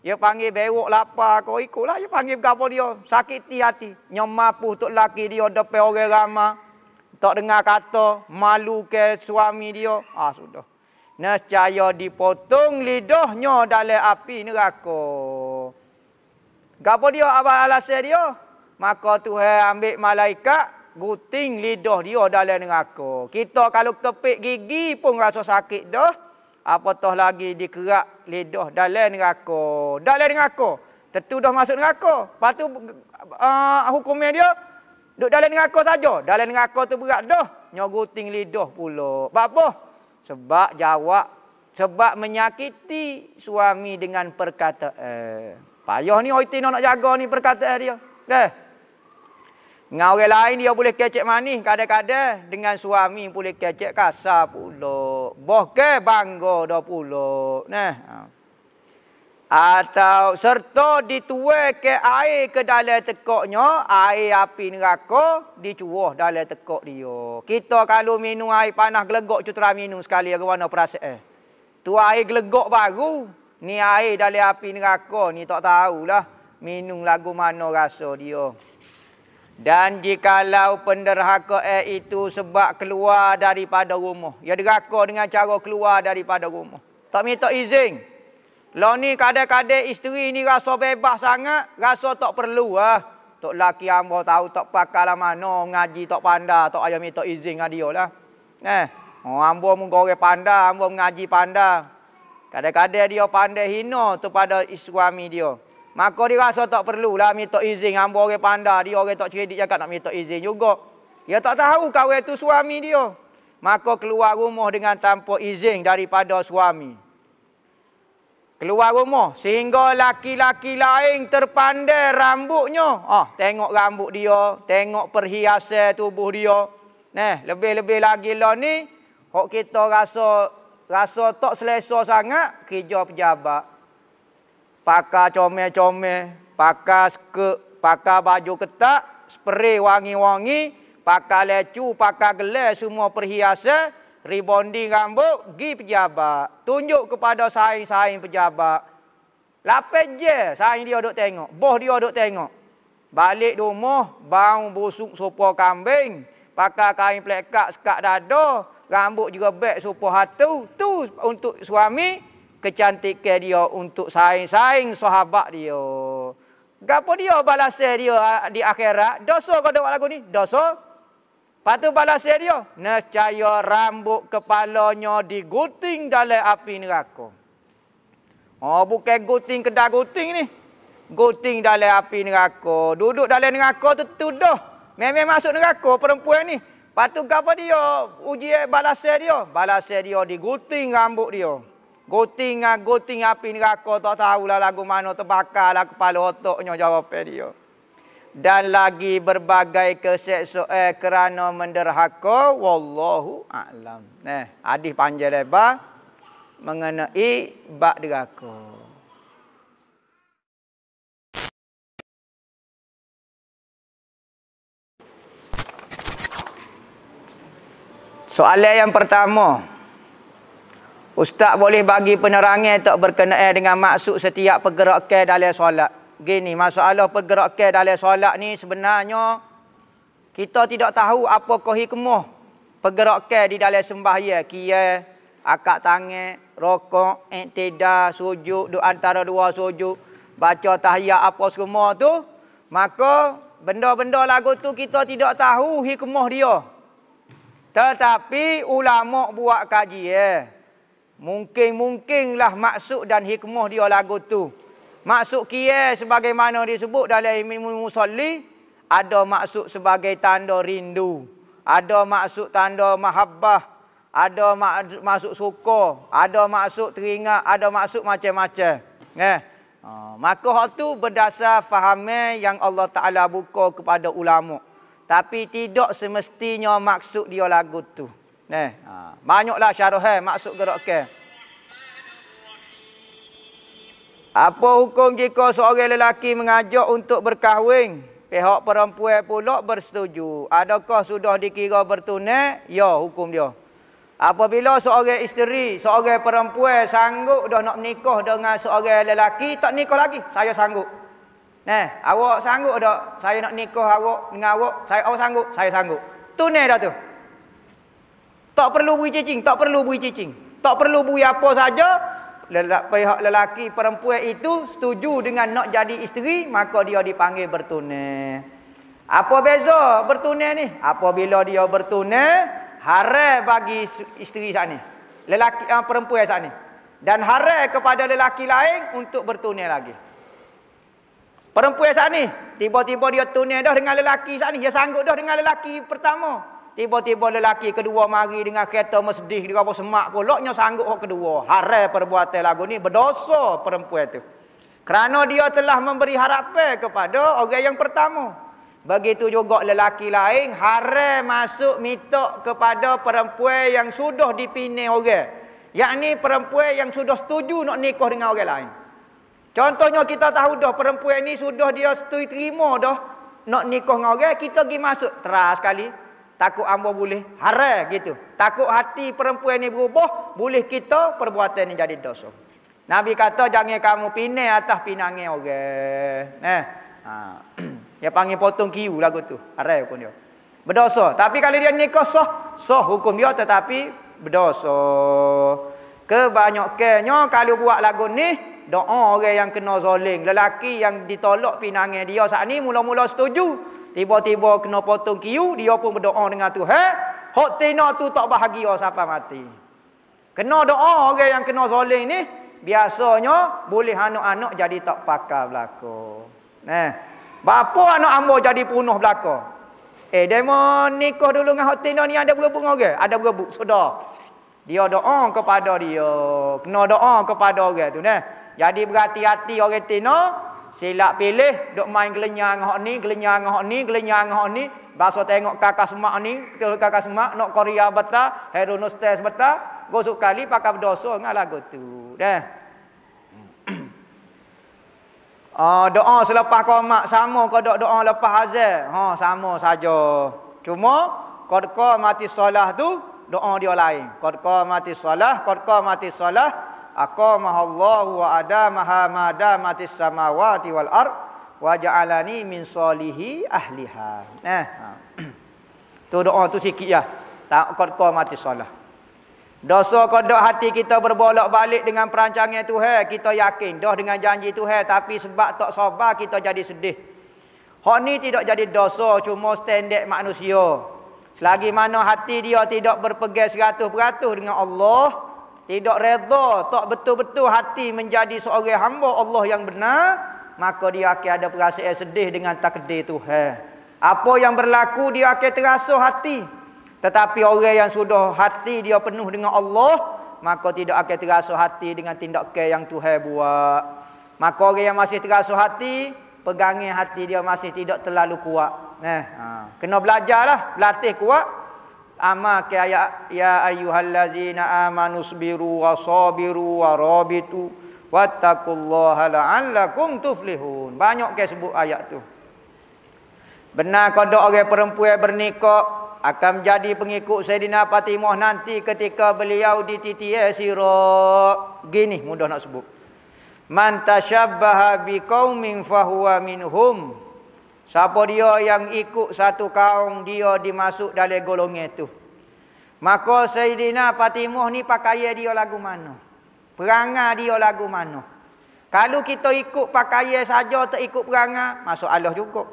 Dia panggil berok lapar kau ikutlah dia panggil berapa dia. Sakiti hati. Nyemapuh tu laki dia depan orang ramah. Tak dengar kata malu ke suami dia. Ah sudah. Nescaya dipotong lidahnya dalam api neraka. Gapo dia abang alasan dia? Maka Tuhan ambil malaikat guting lidah dia dalam neraka. Kita kalau tepik gigi pun rasa sakit dah. toh lagi dikerak lidah dalam neraka. Dalam neraka. Tentu dah masuk neraka. Lepas tu uh, ah, hukumnya dia duduk dalam neraka saja. Dalam neraka tu berat dah. Nyoguting lidah pula. Sebab apa? Sebab jawab. Sebab menyakiti suami dengan perkataan. Payah ni Oitino nak jaga ni perkataan dia. Okay. Eh? Dengan orang lain dia boleh kecek manis kadang-kadang. Dengan suami boleh kecek kasar pula. Boh ke bangga dah pula. Nah. Ha. Atau serta dituai ke air ke dalam tekoknya. Air api neraka dicuah dalam tekok dia. Kita kalau minum air panas gelegok cutera minum sekali. aku mana perasaan? Eh. Tu air gelegok baru. Ni air dalam api neraka ni tak tahulah. Minum lagu mana rasa dia. Dan jikalau penderhaka air itu sebab keluar daripada rumah. Ia deraka dengan cara keluar daripada rumah. Tak minta izin. Lalu ni kadang-kadang isteri ni rasa bebas sangat. Rasa tak perlu lah. Ha? Tok laki hamba tahu tak pakai lah mana. Ngaji tak pandai. Tok ayah minta izin dengan dia lah. Eh. Oh, hamba menggoreng pandai. Hamba mengaji pandai. Kadang-kadang dia pandai hina tu pada suami dia. Maka dia rasa tak lah, minta izin hamba orang pandai, dia orang tak kredit cakap nak minta izin juga. Dia tak tahu kau itu suami dia. Maka keluar rumah dengan tanpa izin daripada suami. Keluar rumah sehingga laki-laki lain terpandai rambutnya. Ah, tengok rambut dia, tengok perhiasan tubuh dia. Neh, lebih-lebih lagi lah ni, hok kita rasa rasa tak selesa sangat kerja pejabat pakar comel-comel, pakar skirt, pakar baju ketat, spray wangi-wangi, pakar lecu, pakar gelas semua perhiasan, rebonding rambut, pergi pejabat. Tunjuk kepada saing-saing pejabat. Lapan je saing dia duduk tengok. Boh dia duduk tengok. Balik rumah, bau busuk sopo kambing, pakar kain plekat sekat dada, rambut juga beg sopo hatu. Tu untuk suami, kecantikan dia untuk saing-saing sahabat dia. Gapo dia balas dia ah, di akhirat? Dosa kau dengar lagu ni? Dosa. Patu balas dia. Nescaya rambut kepalanya digunting dalam api neraka. Oh, bukan gunting kedai gunting ni. Gunting dalam api neraka. Duduk dalam neraka tu tuduh. Memang masuk neraka perempuan ni. Patu gapo dia? Uji balas dia. Balas dia digunting rambut dia. Guting dengan ah, guting api neraka tak tahulah lagu mana terbakarlah kepala otaknya jawab dia. Dan lagi berbagai keseksoan eh, kerana menderhaka wallahu a'lam. Nah, eh, hadis panjang lebar mengenai bak deraka. Soalan yang pertama, Ustaz boleh bagi penerangan tak berkenaan dengan maksud setiap pergerakan dalam solat. Gini, masalah pergerakan dalam solat ni sebenarnya kita tidak tahu apa hikmah pergerakan di dalam sembahyang kia akak tangan, rokok, iktida, sujud, di antara dua sujud, baca tahiyat apa semua tu, maka benda-benda lagu tu kita tidak tahu hikmah dia. Tetapi ulama buat kajian. Eh. Mungkin-mungkinlah maksud dan hikmah dia lagu tu. Maksud kia sebagaimana disebut dalam Imam Musalli. Ada maksud sebagai tanda rindu. Ada maksud tanda mahabbah. Ada maksud suka. Ada maksud teringat. Ada maksud macam-macam. Eh. Maka hal tu berdasar fahamnya yang Allah Ta'ala buka kepada ulama. Tapi tidak semestinya maksud dia lagu tu. Ne, eh, ha. banyaklah syarah eh, masuk gerak ke. Apa hukum jika seorang lelaki mengajak untuk berkahwin? Pihak perempuan pula bersetuju. Adakah sudah dikira bertunai? Ya, hukum dia. Apabila seorang isteri, seorang perempuan sanggup dah nak nikah dengan seorang lelaki, tak nikah lagi. Saya sanggup. Nah, eh, awak sanggup dah? Saya nak nikah awak dengan awak. Saya awak sanggup? Saya sanggup. Tunai dah tu. Tak perlu bui cicing, tak perlu bui cicing. Tak perlu bui apa saja. Pihak lelaki perempuan itu setuju dengan nak jadi isteri, maka dia dipanggil bertunai. Apa beza bertunai ni? Apabila dia bertunai, haram bagi isteri sana. Lelaki uh, perempuan sana. Dan haram kepada lelaki lain untuk bertunai lagi. Perempuan sana, tiba-tiba dia tunai dah dengan lelaki sana. Dia sanggup dah dengan lelaki pertama. Tiba-tiba lelaki kedua mari dengan kereta mesdih di apa semak poloknya sanggup hok kedua. Haram perbuatan lagu ni berdosa perempuan tu. Kerana dia telah memberi harapan kepada orang yang pertama. Begitu juga lelaki lain haram masuk mitok kepada perempuan yang sudah dipinang orang. Yakni perempuan yang sudah setuju nak nikah dengan orang lain. Contohnya kita tahu dah perempuan ni sudah dia setuju terima dah nak nikah dengan orang, kita pergi masuk teras sekali. Takut ambo boleh haram gitu. Takut hati perempuan ni berubah, boleh kita perbuatan ni jadi dosa. Nabi kata jangan kamu pinang atas pinangnya orang. Okay. Eh. Ha. Dia panggil potong kiu lagu tu. Haram hukum dia. Berdosa. Tapi kalau dia nikah sah, sah hukum dia tetapi berdosa. Kebanyakannya kalau buat lagu ni, doa orang yang kena zoling. Lelaki yang ditolak pinangnya dia saat ni mula-mula setuju. Tiba-tiba kena potong kiu, dia pun berdoa dengan Tuhan. Hak tina tu tak bahagia sampai mati. Kena doa orang yang kena zalim ni, biasanya boleh anak-anak jadi tak pakar belaka. Nah. Bapa anak ambo jadi punah belaka. Eh, demo nikah dulu dengan hak tina ni ada berebut orang. Ada berebut, sudah. Dia doa kepada dia. Kena doa kepada orang tu. Nah. Jadi berhati-hati orang tina. Silap pilih dok main gelenyar ngah ni, gelenyar ngah ni, gelenyar ngah ni. Baso tengok kakak semak ni, betul kakak semak nak Korea beta, Herunus test beta, gosok kali pakai berdosa ngah lagu tu. Dah. Uh, doa selepas komat sama ke doa, doa lepas azal? Ha, sama saja. Cuma kodqa mati solah tu doa dia lain. Kodqa mati solah, kodqa mati solah, aqamahallahu wa adamaha ma damatis samawati wal ard wa ja'alani min salihi ahliha eh ha. tu doa tu sikit ya tak kot kau mati solah dosa kau dok hati kita berbolak balik dengan perancangan Tuhan kita yakin dah dengan janji Tuhan tapi sebab tak sabar kita jadi sedih hok ni tidak jadi dosa cuma standard manusia Selagi mana hati dia tidak berpegang 100% dengan Allah, tidak redha tak betul-betul hati menjadi seorang hamba Allah yang benar maka dia akan ada perasaan sedih dengan takdir Tuhan apa yang berlaku dia akan terasa hati tetapi orang yang sudah hati dia penuh dengan Allah maka tidak akan terasa hati dengan tindakan yang Tuhan buat maka orang yang masih terasa hati pegangnya hati dia masih tidak terlalu kuat nah eh, ha. kena belajarlah berlatih kuat Ama ka ya ya ayyuhallazina amanu sabiru wasabiru warabitu wattaqullaha la'allakum tuflihun banyak ke sebut ayat tu benar kodok orang perempuan bernikah akan jadi pengikut Sayyidina Fatimah nanti ketika beliau di titik sirat gini mudah nak sebut man tashabbaha biqaumin fahuwa minhum Siapa dia yang ikut satu kaum dia dimasuk dalam golongan itu. Maka Sayyidina Fatimah ni pakai dia lagu mana? Perangai dia lagu mana? Kalau kita ikut pakai saja tak ikut perangai, masuk Allah juga.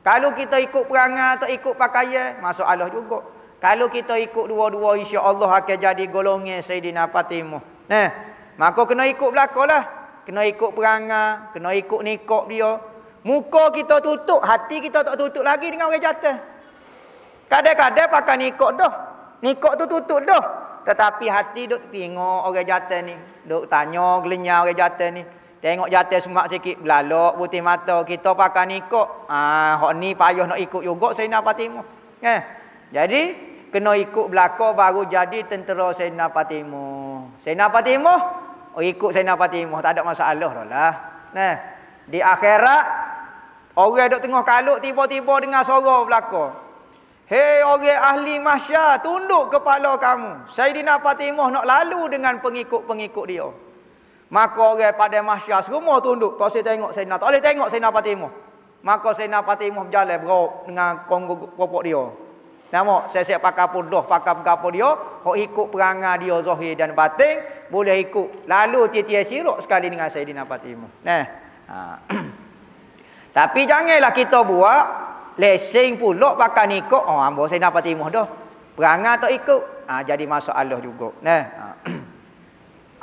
Kalau kita ikut perangai tak ikut pakai, masuk Allah juga. Kalau kita ikut dua-dua insya-Allah akan jadi golongan Sayyidina Fatimah. Nah, maka kena ikut lah, Kena ikut perangai, kena ikut nikok dia, Muka kita tutup, hati kita tak tutup lagi dengan orang jatuh. Kadang-kadang pakai nikok dah. Nikok tu tutup dah. Tetapi hati duk tengok orang jatuh ni. Duk tanya gelenyah orang jatuh ni. Tengok jatuh semua sikit. Belalok putih mata. Kita pakai nikok. Ah, hok ni payah nak ikut juga Sayyidina Fatimah. Eh. Jadi, kena ikut belakang baru jadi tentera Sayyidina Fatimah. Sayyidina Fatimah? Oh, ikut Sayyidina Fatimah. Tak ada masalah dah lah. Eh. Di akhirat, Orang dok tengah kalut tiba-tiba dengar suara belaka. Hei orang ahli mahsyar, tunduk kepala kamu. Saidina Fatimah nak lalu dengan pengikut-pengikut dia. Maka orang pada mahsyar semua tunduk. Tak saya tengok Saidina, tak boleh tengok Saidina Fatimah. Maka Saidina Fatimah berjalan berop dengan kongkok dia. Namo saya pakai pundoh, pakai pegapo dia, hok ikut perangai dia zahir dan batin, boleh ikut. Lalu tiap-tiap sirok sekali dengan Saidina Fatimah. Nah. Ha. Tapi janganlah kita buat lesing pula pakai ikut. Oh, ambo saya dapat timah dah. Perangai tak ikut. Ha, jadi masuk Allah juga. Nah. Ha.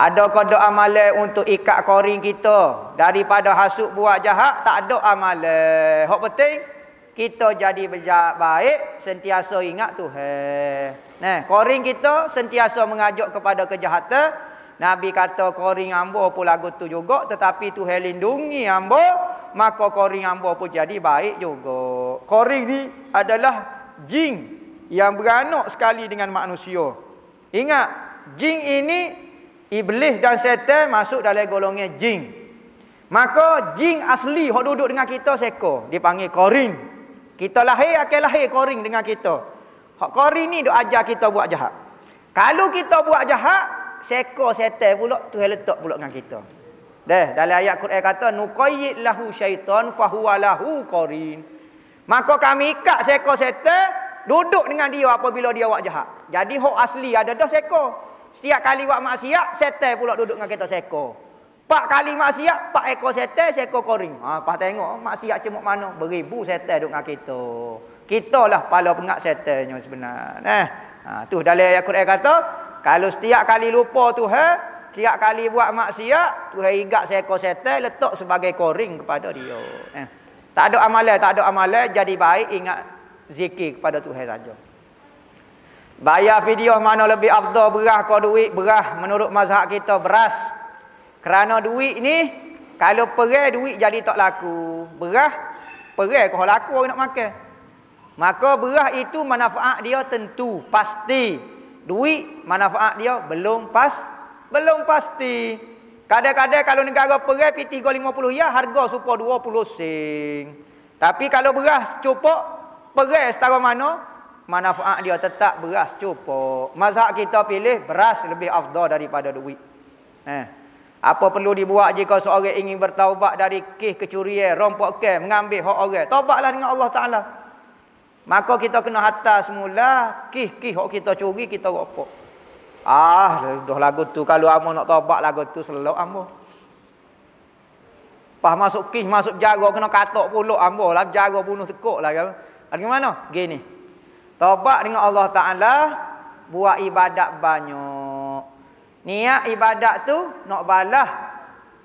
Ada ke doa amale untuk ikat koring kita daripada hasut buat jahat tak ada amale. Hak penting kita jadi berjaya baik sentiasa ingat Tuhan. Nah, koring kita sentiasa mengajak kepada kejahatan Nabi kata koring ambo pun lagu tu juga tetapi tu lindungi ambo maka koring ambo pun jadi baik juga. Koring ni adalah jin yang beranak sekali dengan manusia. Ingat, jin ini iblis dan setan masuk dalam golongan jin. Maka jin asli hok duduk dengan kita seko dipanggil koring. Kita lahir akan lahir koring dengan kita. Hok koring ni dok ajar kita buat jahat. Kalau kita buat jahat, seko setan pula tu hal letak pula dengan kita. Deh, dalam ayat Quran kata nuqayyid lahu syaitan fahuwa lahu qarin. Maka kami ikat seko setan duduk dengan dia apabila dia buat jahat. Jadi hok asli ada dah seko. Setiap kali buat maksiat, setan pula duduk dengan kita seko. Pak kali maksiat, pak ekor setan, seekor koring. Ha, pas tengok oh, maksiat cemuk mana, beribu setan duduk dengan kita. Kitalah pala pengak setannya sebenarnya. Nah, Ha, tu dalam ayat Quran kata, kalau setiap kali lupa tu ha, setiap kali buat maksiat, Tuhan igat seekor setan letak sebagai koring kepada dia. Eh. Tak ada amalan, tak ada amalan jadi baik ingat zikir kepada Tuhan saja. Bayar video mana lebih afdal berah kau duit berah menurut mazhab kita beras. Kerana duit ni kalau perai duit jadi tak laku. Berah perai kau laku orang nak makan. Maka berah itu manfaat dia tentu pasti duit manfaat dia belum pas belum pasti kadang-kadang kalau negara perai PT 350 ya harga supo 20 sen tapi kalau beras cupok perai setara mana manfaat dia tetap beras cupok mazhab kita pilih beras lebih afdal daripada duit eh apa perlu dibuat jika seorang ingin bertaubat dari kes kecurian rompok kem mengambil hak orang taubatlah dengan Allah taala Maka kita kena hantar semula kih-kih hok kita curi kita ropok. Ah, dah lagu tu kalau amo nak tobat lagu tu selok amo. Pas masuk kih masuk jaga kena katok pulak amo lah jaga bunuh tekok lah ya. kan. Lagi mana? Gini. Tobat dengan Allah Taala buat ibadat banyak. Niat ibadat tu nak balas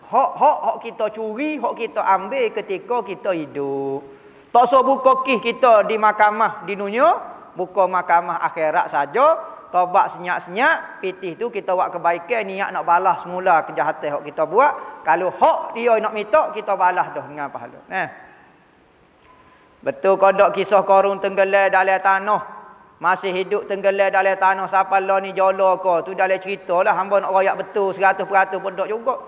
hok-hok hok kita curi, hok kita ambil ketika kita hidup. Tosok buka kih kita di mahkamah di dunia. Buka mahkamah akhirat saja. Tobak senyak-senyak. Pitih tu kita buat kebaikan. Niat nak balas semula kejahatan yang kita buat. Kalau hak dia nak minta, kita balas dah. dengan pahala. Eh. Betul kodok kisah korun tenggelam dalam tanah. Masih hidup tenggelam dalam tanah. Siapa lah ni jolo kau. Tu dalam cerita lah. Hamba nak rakyat betul. Seratus peratus pun juga.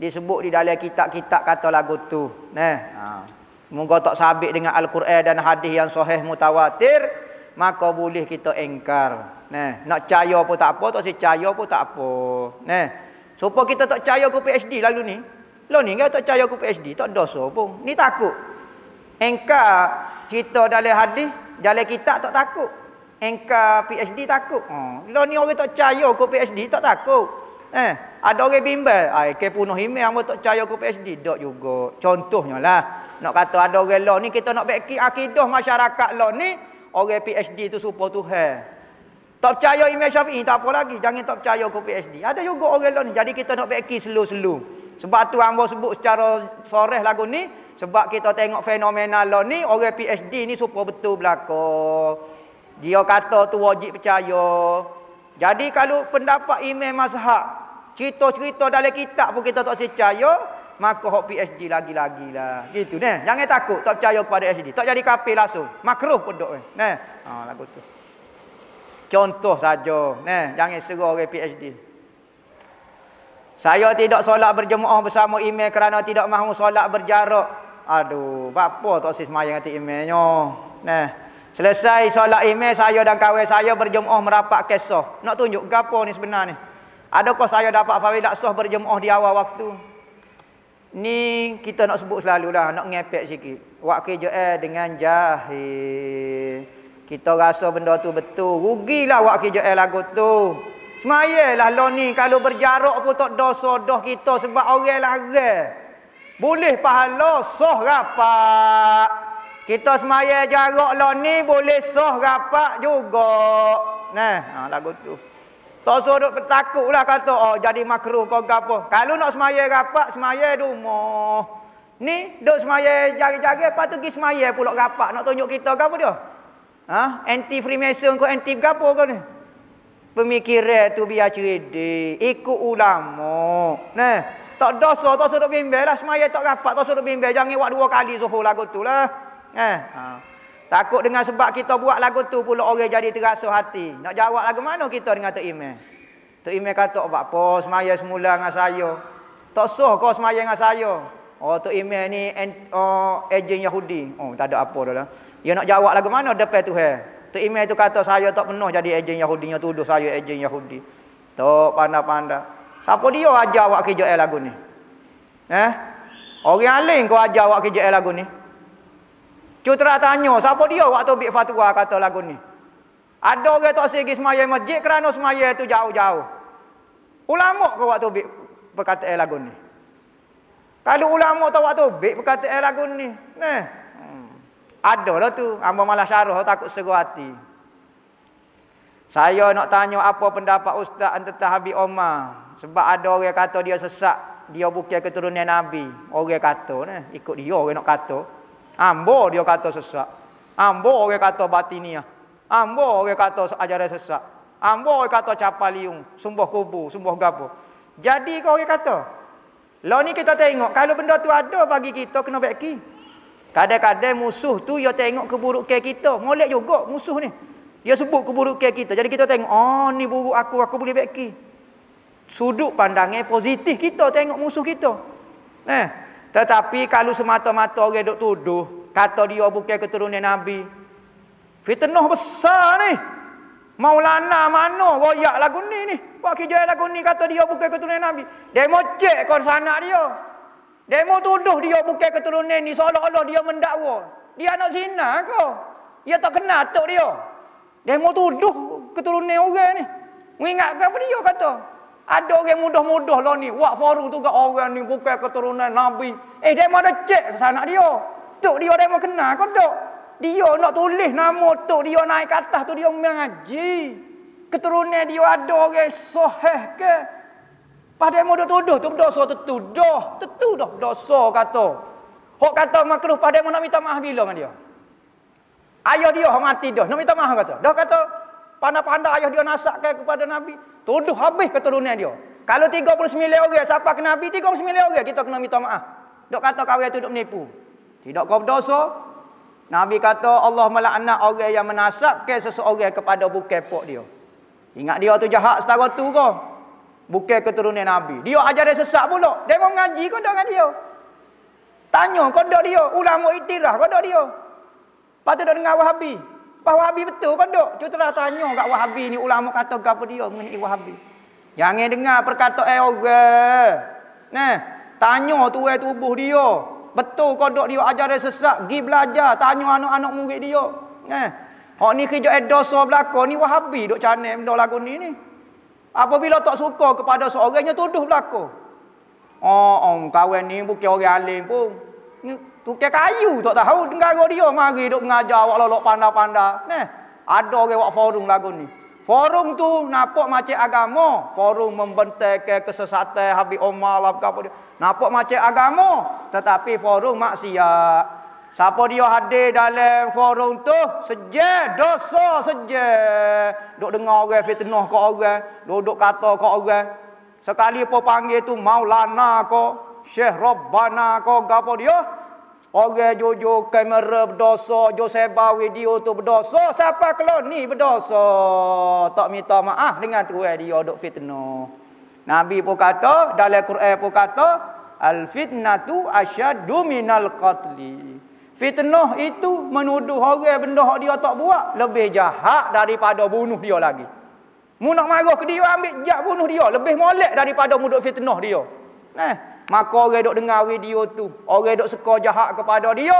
Disebut di dalam kitab-kitab kata lagu tu. Eh. Ha. Ah. Moga tak sabit dengan Al-Quran dan hadis yang sahih mutawatir, maka boleh kita engkar. Nah, nak percaya pun tak apa, tak percaya pun tak apa. Nah. Supaya kita tak percaya ke PhD lalu ni. Lo lah ni enggak kan tak percaya ke PhD, tak dosa pun. Ni takut. Engkar cerita dalam hadis, dalam kitab tak takut. Engkar PhD takut. Ha, lo lah ni orang tak percaya ke PhD tak takut. Eh, ada orang bimbel, ai ah, ke punoh email ambo tak percaya aku PhD, dak juga. Contohnya lah, nak kata ada orang law ni kita nak baik akidah masyarakat law ni, orang PhD tu serupa Tuhan. Tak percaya Imam Syafi'i tak apa lagi, jangan tak percaya aku PhD. Ada juga orang law ni, jadi kita nak baik slow-slow. Sebab tu ambo sebut secara sore lagu ni, sebab kita tengok fenomena law ni, orang PhD ni serupa betul belaka. Dia kata tu wajib percaya. Jadi kalau pendapat Imam Mazhab Cerita-cerita dalam kitab pun kita tak percaya, maka hok PhD lagi-lagi lah. Gitu neh. Jangan takut tak percaya kepada PhD. Tak jadi kafir langsung. Makruh pun dok neh. Ha lagu tu. Contoh saja neh, jangan serah orang PhD. Saya tidak solat berjemaah bersama imam kerana tidak mahu solat berjarak. Aduh, bapa tak sis mayang ati imamnya. Neh. Selesai solat imam saya dan kawan saya berjemaah merapat kisah. Nak tunjuk gapo ni sebenarnya ni. Adakah saya dapat fadilat soh berjemaah di awal waktu? Ni kita nak sebut selalu lah, nak ngepek sikit. Wak kerja eh dengan jahil. Kita rasa benda tu betul. Rugilah wak kerja eh lagu tu. lah lo ni kalau berjarak pun tak dosa dah kita sebab orang lari. Boleh pahala soh rapat. Kita semaya jarak lo ni boleh soh rapat juga. Nah, ha, lagu tu. Tosoh duk bertakut lah, kata, oh jadi makruh kau apa. Kalau nak semaya rapat, semaya rumah. Ni duk semaya jari-jari, lepas tu pergi semaya pula rapat. Nak tunjuk kita ke dia? Ha? Anti Freemason kau anti apa kau ni? Pemikiran tu biar ceredik. Ikut ulama. Nah, tak dosa, tak suruh bimbel lah. Semaya tak rapat, tak suruh bimbel. Jangan buat dua kali zuhur lagu tu lah. Eh. Ha. Takut dengan sebab kita buat lagu tu pula orang jadi terasa hati. Nak jawab lagu mana kita dengan Tok ime? Tok ime kata, apa apa semaya semula dengan saya. Tak soh kau semaya dengan saya. Oh, Tok ime ni oh, ejen Yahudi. Oh, tak ada apa dah lah. Dia ya, nak jawab lagu mana depan tu hai? Tok ime tu kata, saya tak penuh jadi ejen Yahudi. Dia tuduh saya ejen Yahudi. Tok, pandai-pandai. Siapa dia ajak awak kerja lagu ni? Eh? Orang lain kau ajak awak kerja lagu ni? Cutera tanya, siapa dia waktu ambil fatwa kata lagu ni? Ada orang tak sigi semaya masjid kerana semaya itu jauh-jauh. Ulama ke waktu ambil berkata lagu ni? Kalau ulama tahu waktu ambil berkata lagu ni, nah. Hmm. Ada lah tu, ambil malah syarah takut seru hati. Saya nak tanya apa pendapat ustaz tentang Habib Omar. Sebab ada orang kata dia sesak, dia bukan keturunan Nabi. Orang kata, nah. ikut dia orang nak kata. Ambo dia kata sesak. Ambo orang kata batinia. Ambo orang kata ajaran sesak. Ambo orang kata capal liung. Sumbuh kubur, sumbuh gapo. Jadi kau orang kata. Lalu ni kita tengok. Kalau benda tu ada bagi kita, kena beki. Kadang-kadang musuh tu dia tengok keburukan kita. Molek juga musuh ni. Dia sebut keburukan kita. Jadi kita tengok, oh ni buruk aku, aku boleh beki. Sudut pandangnya positif kita tengok musuh kita. Eh, tetapi kalau semata-mata orang duk tuduh, kata dia bukan keturunan Nabi. Fitnah besar ni. Maulana mana royak lagu ni ni? Buat jaya lagu ni kata dia bukan keturunan Nabi. Demo cek kau sanak dia. Demo tuduh dia bukan keturunan ni seolah-olah dia mendakwa. Dia nak zina ke? Dia tak kenal atuk dia. Demo tuduh keturunan orang ni. Mengingatkan apa dia kata? Ada orang mudah-mudah lah ni. Wak Faru tu kat orang ni bukan keturunan Nabi. Eh, dia ada cek sesanak dia. Tok dia dia kenal kau tak? Dia nak tulis nama tok dia naik ke atas tu dia mengaji. Keturunan dia ada orang soheh ke? Pada mudah tuduh tu dosa tertuduh. Tertuduh dosa kata. Hok kata makruh pada nak minta maaf bila dengan dia. Ayah dia hok mati dah. Nak minta maaf kata. Dah kata pandai-pandai ayah dia nasakkan kepada Nabi. Tuduh habis keturunan dia. Kalau 39 orang siapa ke Nabi, 39 orang kita kena minta maaf. Dok kata kau itu dok menipu. Tidak kau berdosa. Nabi kata Allah melaknat orang yang menasabkan seseorang kepada bukan pok dia. Ingat dia tu jahat setara tu ke? Bukan keturunan Nabi. Dia ajar dia sesat pula. Dia mau mengaji kau dengan dia. Tanya kau dok dia, ulama itirah kau dok dia. Patut dok dengar Wahabi. Wahabi betul kan dok? Cuba tanya kat Wahabi ni ulama kata apa dia mengenai Wahabi. Jangan dengar perkataan eh, orang. Nah, tanya tu eh tubuh dia. Betul ke dok dia ajaran sesak, Gi belajar, tanya anak-anak murid dia. Nah. Hak ni kerja edosa eh, belaka ni Wahabi dok canai benda lagu ni ni. Apabila tak suka kepada seorangnya tuduh belaka. Oh, oh kawan ni bukan orang alim pun tu kayu tak tahu negara dia mari duk mengajar awak lolok panda-panda neh ada orang buat forum lagu ni forum tu nampak macam agama forum membentengkan kesesatan Habib Omar lah apa dia nampak macam agama tetapi forum maksiat siapa dia hadir dalam forum tu sejak dosa sejak duk dengar orang fitnah kau orang duduk kata kau orang sekali pun panggil tu maulana kau syekh rabbana kau gapo dia Orang jojo kamera berdosa, jujur sebar video tu berdosa, siapa ni berdosa. Tak minta maaf dengan tu eh, dia duk fitnah. Nabi pun kata, dalam Quran pun kata, al-fitnatu asyaddu minal qatli. Fitnah itu menuduh orang benda hak dia tak buat lebih jahat daripada bunuh dia lagi. Mu nak marah ke dia ambil jak bunuh dia lebih molek daripada muduk fitnah dia. Nah. Eh, Maka orang dok dengar video tu, orang dok suka jahat kepada dia,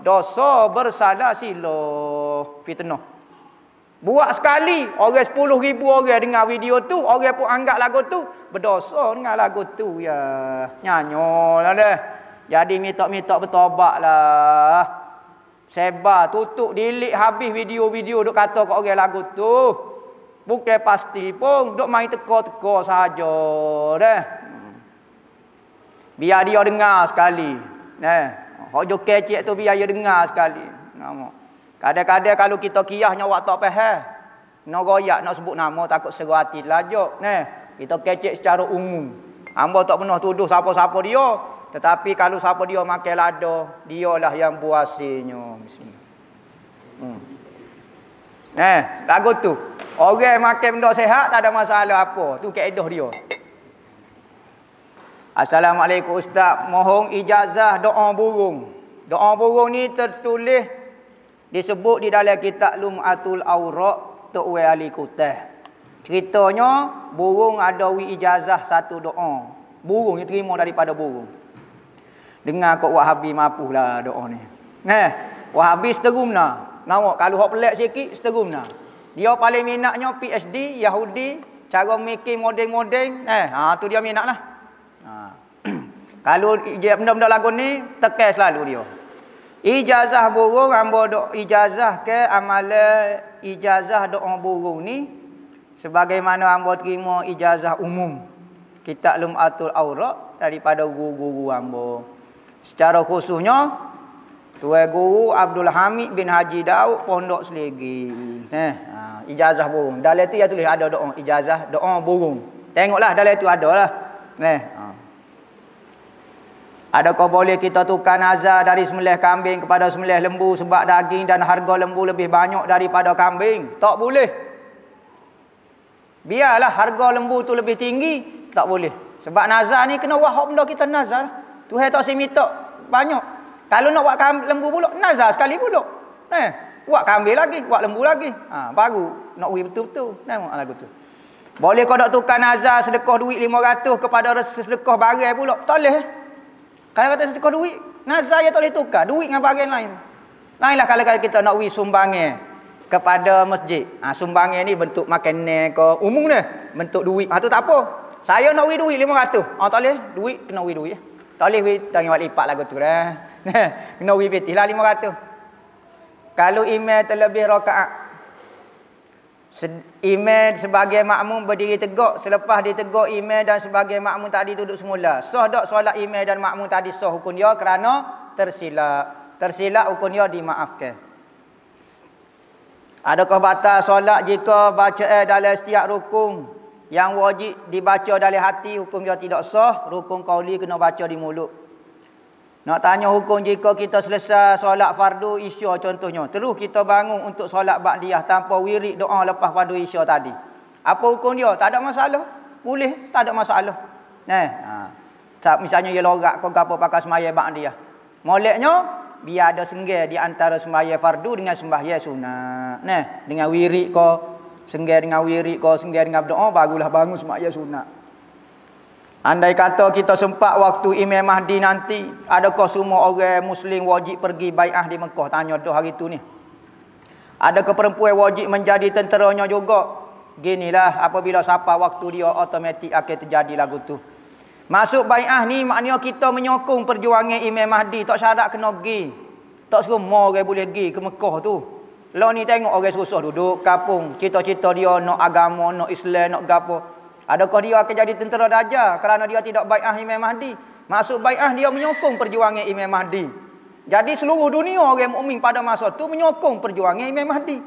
dosa bersalah sila fitnah. Buat sekali orang sepuluh ribu orang dengar video tu, orang pun anggap lagu tu berdosa dengan lagu tu ya. Nyanyolah deh. Jadi mitok-mitok minta bertobatlah. Sebar, tutup, delete habis video-video duk kata kat orang lagu tu. Bukan pasti pun dok main teka-teka saja deh. Biar dia dengar sekali. Eh, hok jo kecik tu biar dia dengar sekali. Nama. Kadang-kadang kalau kita kiyahnya waktu tak faham. Nak goyak nak sebut nama takut seru hati lajak. Eh, kita kecik secara umum. Hamba tak pernah tuduh siapa-siapa dia. Tetapi kalau siapa dia makan lada, dialah yang buasinya. Bismillah. Hmm. Eh, lagu tu. Orang makan benda sehat tak ada masalah apa. Tu kaedah dia. Assalamualaikum Ustaz. Mohon ijazah doa burung. Doa burung ni tertulis disebut di dalam kitab Lum'atul Awraq Tok Wei Ali Kutah. Ceritanya burung ada wi ijazah satu doa. Burung yang terima daripada burung. Dengar kok Wahabi mampu lah doa ni. Nah, eh, Wahabi seterumna. Nama kalau hok pelik sikit seterumna. Dia paling minatnya PhD Yahudi cara mikir model-model. Eh, ha tu dia minat lah. Ha. Kalau benda-benda lagu ni tekan selalu dia. Ijazah burung hamba dok ijazah ke amale ijazah doa burung ni sebagaimana hamba terima ijazah umum. Kita belum atul aurat daripada guru-guru hamba. Secara khususnya Tuan Guru Abdul Hamid bin Haji Daud Pondok Selegi. Eh, ha, ijazah burung. Dalam tu dia tulis ada doa ijazah doa burung. Tengoklah dalam tu ada lah. neh. ha. Adakah boleh kita tukar nazar dari sembelih kambing kepada sembelih lembu sebab daging dan harga lembu lebih banyak daripada kambing? Tak boleh. Biarlah harga lembu tu lebih tinggi, tak boleh. Sebab nazar ni kena wahab benda kita nazar. Tuhan tak semitok banyak. Kalau nak buat lembu pula, nazar sekali pula. Eh, buat kambing lagi, buat lembu lagi. Ha, baru nak uji betul-betul. Nampak lagu tu. Boleh kau nak tukar nazar sedekah duit 500 kepada sedekah barang pula? Tak boleh. Kalau kata kau duit, nazar tak boleh tukar. Duit dengan bahagian lain. Lainlah kalau kala kita nak sumbangnya kepada masjid. Ha, sumbangnya ni bentuk makanan ke umum ni. Bentuk duit. Ha, tu tak apa. Saya nak wih duit lima ratus, Ha, tak boleh. Duit, kena wih duit. Tak boleh wih tangan wali ipak lagu lah tu. Eh. kena wih fitih lah RM500. Kalau email terlebih rokaat. Imam sebagai makmum berdiri tegak selepas ditegak imam dan sebagai makmum tadi duduk semula. Sah dak solat imam dan makmum tadi sah hukum dia kerana tersilap. Tersilap hukum dia dimaafkan. Adakah batal solat jika baca eh dalam setiap rukun yang wajib dibaca dari hati hukum dia tidak sah, rukun qauli kena baca di mulut. Nak tanya hukum jika kita selesai solat fardu isya contohnya. Terus kita bangun untuk solat ba'diyah tanpa wirid doa lepas fardu isya tadi. Apa hukum dia? Tak ada masalah. Boleh, tak ada masalah. Eh, ha. misalnya dia lorak kau gapo pakai sembahyang ba'diyah. Moleknya biar ada senggel di antara sembahyang fardu dengan sembahyang sunat. Nah, dengan wirid kau, senggel dengan wirid kau, senggel dengan doa barulah bangun sembahyang sunat. Andai kata kita sempat waktu Imam Mahdi nanti, adakah semua orang Muslim wajib pergi bai'ah di Mekah? Tanya dah hari tu ni. Adakah perempuan wajib menjadi tenteranya juga? Ginilah apabila sapa waktu dia otomatik akan terjadi lagu tu. Masuk bai'ah ni maknanya kita menyokong perjuangan Imam Mahdi. Tak syarat kena pergi. Tak semua orang boleh pergi ke Mekah tu. Lo ni tengok orang susah duduk kapung. Cita-cita dia nak agama, nak Islam, nak gapo. Adakah dia akan jadi tentera Dajjal kerana dia tidak baikah Imam Mahdi? Masuk baikah dia menyokong perjuangan Imam Mahdi. Jadi seluruh dunia orang mukmin pada masa itu menyokong perjuangan Imam Mahdi.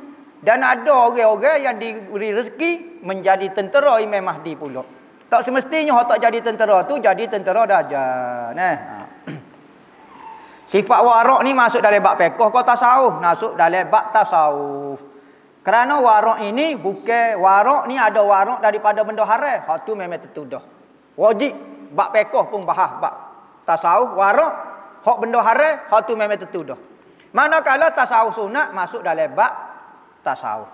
Dan ada orang-orang yang diberi rezeki menjadi tentera Imam Mahdi pula. Tak semestinya orang tak jadi tentera tu jadi tentera Dajjal. Nah. Ha. Sifat warak ni masuk dalam bab pekoh kota tasawuf. Masuk dalam bab tasawuf. Kerana warok ini bukan warok ni ada warok daripada benda haram. Hak tu memang tertuduh. Wajib bab pekoh pun bahas bab tasawuf warok hak benda haram, hak tu memang tertuduh. Manakala tasawuf sunat masuk dalam bab tasawuf.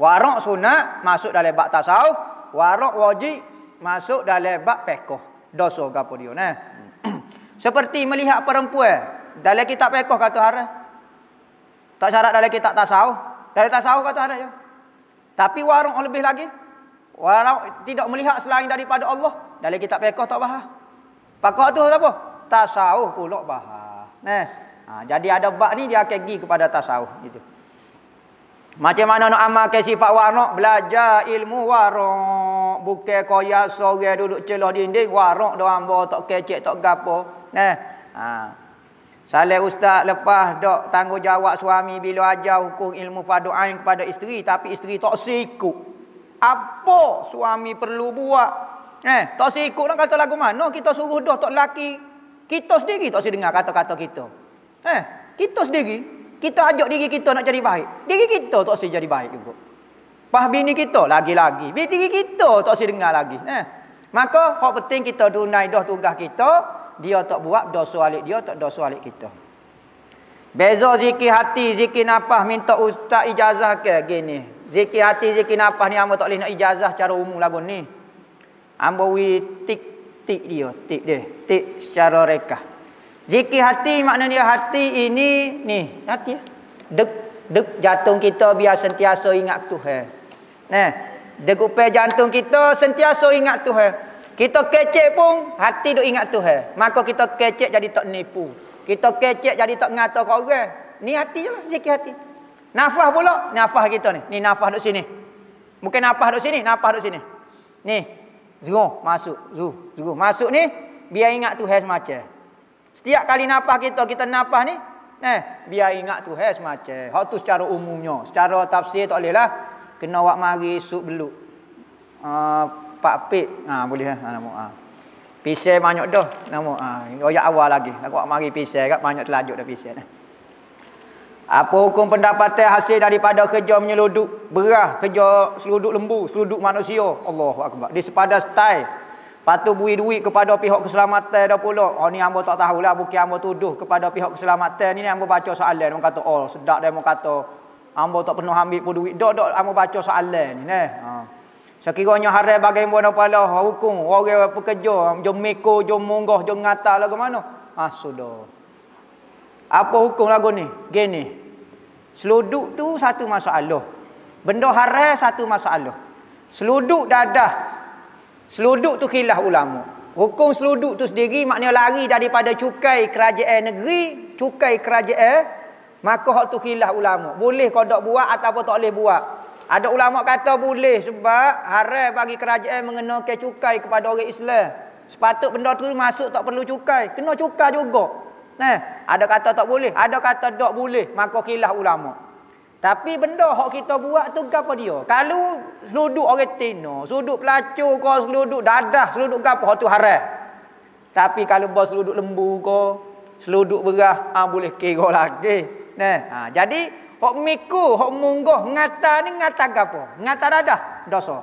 Warok sunat masuk dalam bab tasawuf, warok wajib masuk dalam bab pekoh. Dosa gapo dia nah. Seperti melihat perempuan dalam kitab pekoh kata haram. Tak syarat dalam kitab tasawuf. Dari tasawuf kata ada ya. Tapi warung lebih lagi. Warung tidak melihat selain daripada Allah. Dari kitab pekoh tak bahas. Pakoh tu apa? Tasawuf pula bahas. Eh. Ha, jadi ada bak ni dia akan pergi kepada tasawuf. Gitu. Macam mana nak amal ke sifat warung? Belajar ilmu warung. Bukan koyak sore duduk celah dinding. Warung dia ambil tak kecek tak gapo. Eh. Ha. Salih ustaz lepas dok tanggungjawab suami bila ajar hukum ilmu fardu'ain kepada isteri tapi isteri tak sikut. Apa suami perlu buat? Eh, tak sikut nak kata lagu mana kita suruh dah tak laki Kita sendiri tak sedengar kata-kata kita. Eh, kita sendiri kita ajak diri kita nak jadi baik. Diri kita tak sedia jadi baik juga. Pas bini kita lagi-lagi. Bini kita tak sedengar lagi. Eh, maka hak penting kita tunai dah tugas kita dia tak buat dosa alik dia tak dosa alik kita beza zikir hati zikir nafas minta ustaz ijazah ke gini zikir hati zikir nafas ni ambo tak boleh nak ijazah cara umum lagu ni hamba wi tik tik dia tik dia tik secara reka zikir hati maknanya hati ini ni hati ya. dek dek jantung kita biar sentiasa ingat Tuhan eh. nah degup jantung kita sentiasa ingat Tuhan kita kecek pun hati duk ingat tu Tuhan. Maka kita kecek jadi tak nipu. Kita kecek jadi tak ngata kat orang. Ni hati je lah. Zikir hati. Nafah pula. Nafah kita ni. Ni nafah duk sini. Mungkin nafah duk sini. Nafah duk sini. Ni. Zuruh. Masuk. Zuruh. Zuruh. Masuk ni. Biar ingat tu Tuhan semacam. Setiap kali nafah kita. Kita nafah ni. Eh, biar ingat tu hai semacam. Hak tu secara umumnya, secara tafsir tak boleh lah. Kena wak mari esok beluk. Uh, Pak Pit. Ha boleh ha nama ha. Pisai banyak dah nama ha. Royak awal lagi. Aku nak mari pisai kat banyak telajuk dah pisai dah. Apa hukum pendapatan hasil daripada kerja menyeluduk berah, kerja seluduk lembu, seluduk manusia? Allahu akbar. Di sepadan stai patu bui duit kepada pihak keselamatan dah pula. Oh ni hamba tak tahulah bukan hamba tuduh kepada pihak keselamatan Ini hamba baca soalan dia kata oh sedak dia mau kata hamba tak pernah ambil pun duit. Dok dok hamba baca soalan ni nah. Ha. Sekiranya haram bagaimana pula hukum orang pekerja, jom meko, jom munggah, jom ngatal lah ke mana? Ah sudah. Apa hukum lagu ni? Gini. Seluduk tu satu masalah. Benda haram satu masalah. Seluduk dadah. Seluduk tu khilaf ulama. Hukum seluduk tu sendiri maknanya lari daripada cukai kerajaan negeri, cukai kerajaan maka hak tu khilaf ulama. Boleh kau dak buat ataupun tak boleh buat. Ada ulama kata boleh sebab haram bagi kerajaan mengenakan cukai kepada orang Islam. Sepatut benda tu masuk tak perlu cukai, kena cukai juga. Nah, ada kata tak boleh, ada kata tak boleh, maka khilaf ulama. Tapi benda hak kita buat tu gapo dia? Kalau seluduk orang tino, seluduk pelacur ke seluduk dadah, seluduk gapo tu haram. Tapi kalau bos seluduk lembu ke, seluduk berah, ah ha, boleh kira lagi. Nah, ha, jadi Hok miku, hok munggoh ngata ni ngata apa? Ngata dadah dosa.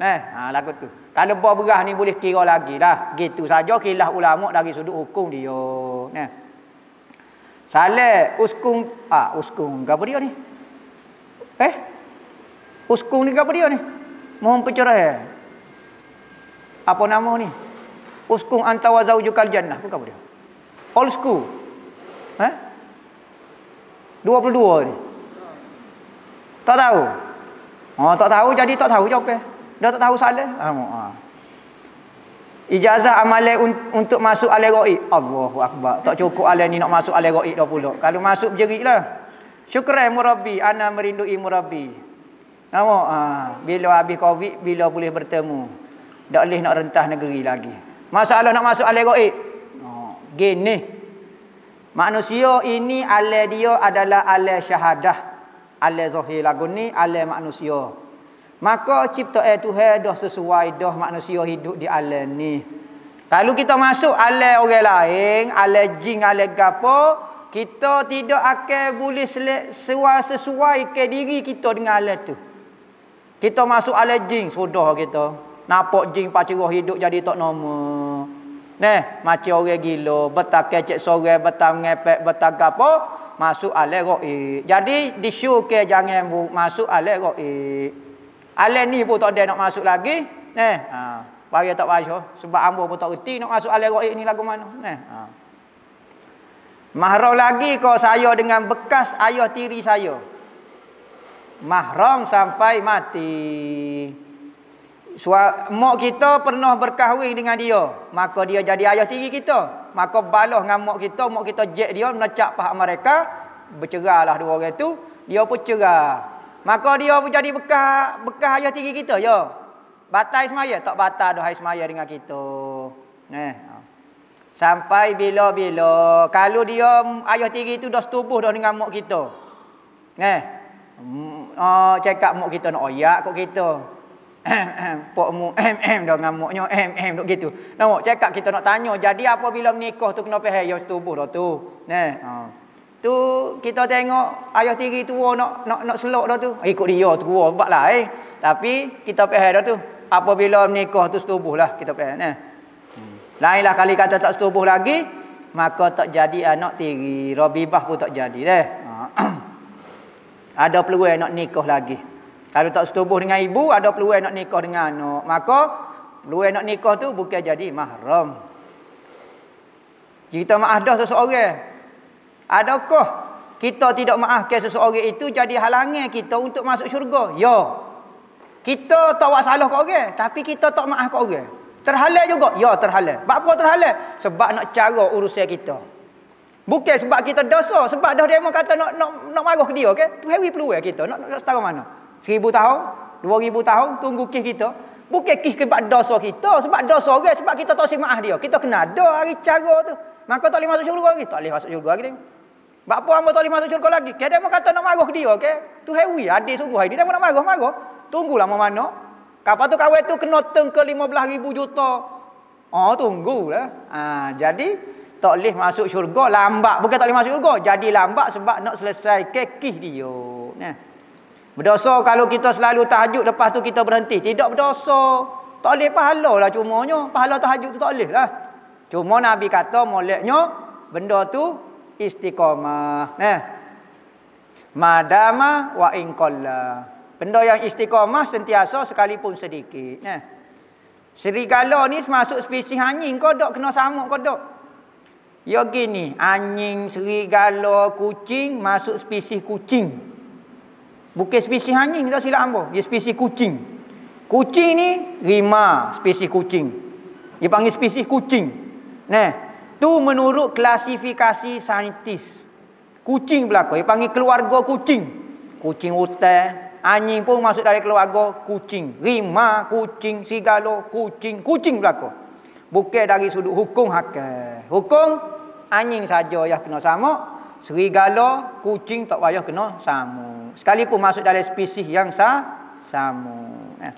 Nah, eh, ha lagu tu. Kalau buah berah ni boleh kira lagi lah. Gitu saja kilah ulama dari sudut hukum dia. Nah. Saleh uskung ah uskung gapo dia ni? Eh? Uskung ni gapo dia ni? Mohon pencerahan. Apa nama ni? Uskung antawa zaujukal jannah dia? Old school. Eh? 22 ni. Tak tahu. Oh, tak tahu jadi tak tahu jawapan. Eh. Dah tak tahu salah. Ha. Ijazah amalan un untuk masuk alai ghaib. Allahu akbar. Tak cukup alai ni nak masuk alai ghaib dah pula. Kalau masuk berjeritlah. Syukran eh, murabbi, ana merindui murabbi. Nama ha. bila habis covid bila boleh bertemu. Tak boleh nak rentah negeri lagi. Masalah nak masuk alai ghaib. Oh, gini. Manusia ini ala dia adalah ala syahadah. Ala zahir lagu ni ala manusia. Maka cipta eh tu dah sesuai dah manusia hidup di ala ni. Kalau kita masuk ala orang lain, ala jing, ala gapo, kita tidak akan boleh sesuai, sesuai ke diri kita dengan ala tu. Kita masuk ala jing sudah kita. Nampak jing pacaroh hidup jadi tak normal. Ne, macam orang gila, betah kecek sore, betak ngepek, betak gapo, masuk alai roi. Jadi di ke jangan bu, masuk alai roi. Alai ni pun tak ada nak masuk lagi. Ne, ha. Bagi tak baca oh. sebab ambo pun tak reti nak masuk alai roi ni lagu mana. Ne, ha. Mahram lagi kau saya dengan bekas ayah tiri saya. Mahram sampai mati suar, mak kita pernah berkahwin dengan dia maka dia jadi ayah tiri kita maka balas dengan mak kita mak kita jek dia menecak pahak mereka lah dua orang itu, dia pun cerai maka dia pun jadi bekah bekah ayah tiri kita ya batal semaya tak batal dah semaya dengan kita eh. sampai bila-bila kalau dia ayah tiri itu dah setubuh dah dengan mak kita eh. Uh, cakap mak kita nak oyak kok kita pok mu em em dengan moknya em em dok gitu. Nah, mok cakap kita nak tanya jadi apa bila menikah tu kena pahal tubuh dah tu. Nah. Ha. Tu kita tengok ayah tiri tua nak nak nak selok dah tu. Ikut dia tua buatlah eh. Tapi kita pahal dah tu. Apabila menikah tu setubuh lah kita pahal. Nah. Hmm. Lainlah kali kata tak setubuh lagi maka tak jadi anak tiri. Rabibah pun tak jadi deh. Ha. Ada peluang nak nikah lagi. Kalau tak setubuh dengan ibu, ada peluang nak nikah dengan anak. Maka, peluang nak nikah tu bukan jadi mahram. Kita maafkan seseorang. Adakah kita tidak maafkan seseorang itu jadi halangan kita untuk masuk syurga? Ya. Kita tak buat salah ke orang. Tapi kita tak maaf ke orang. Terhalai juga? Ya, terhalai. Sebab apa terhalai? Sebab nak cara urusan kita. Bukan sebab kita dosa. Sebab dah dia kata nak, nak, nak marah ke dia. Okay? Itu hewi peluang kita. Nak, nak setara mana? Seribu tahun, dua ribu tahun tunggu kisah kita. Bukan kisah kebab dosa kita, sebab dosa orang, sebab kita tak simak dia. Kita kena ada hari cara tu. Maka tak boleh masuk syurga lagi. Tak boleh masuk syurga lagi. Sebab apa hamba tak boleh masuk syurga lagi? Kadang mau kata nak marah dia, okay? Tu hewi, adik sungguh hari ni nak marah, marah. Tunggulah mau mana. Kapan tu kawet tu kena teng ke 15000 juta. Oh, tunggulah. Ha, jadi tak boleh masuk syurga lambat. Bukan tak boleh masuk syurga, jadi lambat sebab nak selesai kekih dia. Nah. Berdosa kalau kita selalu tahajud lepas tu kita berhenti. Tidak berdosa. Tak boleh pahala lah cumanya. Pahala tahajud tu tak boleh lah. Cuma Nabi kata moleknya benda tu istiqamah. Nah. Madama wa inqalla. Benda yang istiqamah sentiasa sekalipun sedikit. Nah. Serigala ni masuk spesies anjing kau dok kena samuk kau dok. Ya gini, anjing, serigala, kucing masuk spesies kucing. Bukan spesies anjing tak silap hangpa. Dia spesies kucing. Kucing ni lima spesies kucing. Dia panggil spesies kucing. Neh tu menurut klasifikasi saintis. Kucing belako. Dia panggil keluarga kucing. Kucing hutan, anjing pun masuk dari keluarga kucing. Lima kucing, sigalo, kucing, kucing belako. Bukan dari sudut hukum hakikat. Hukum anjing saja yang kena sama, serigala, kucing tak payah kena samu. Sekalipun masuk dalam spesies yang sa samu. Eh.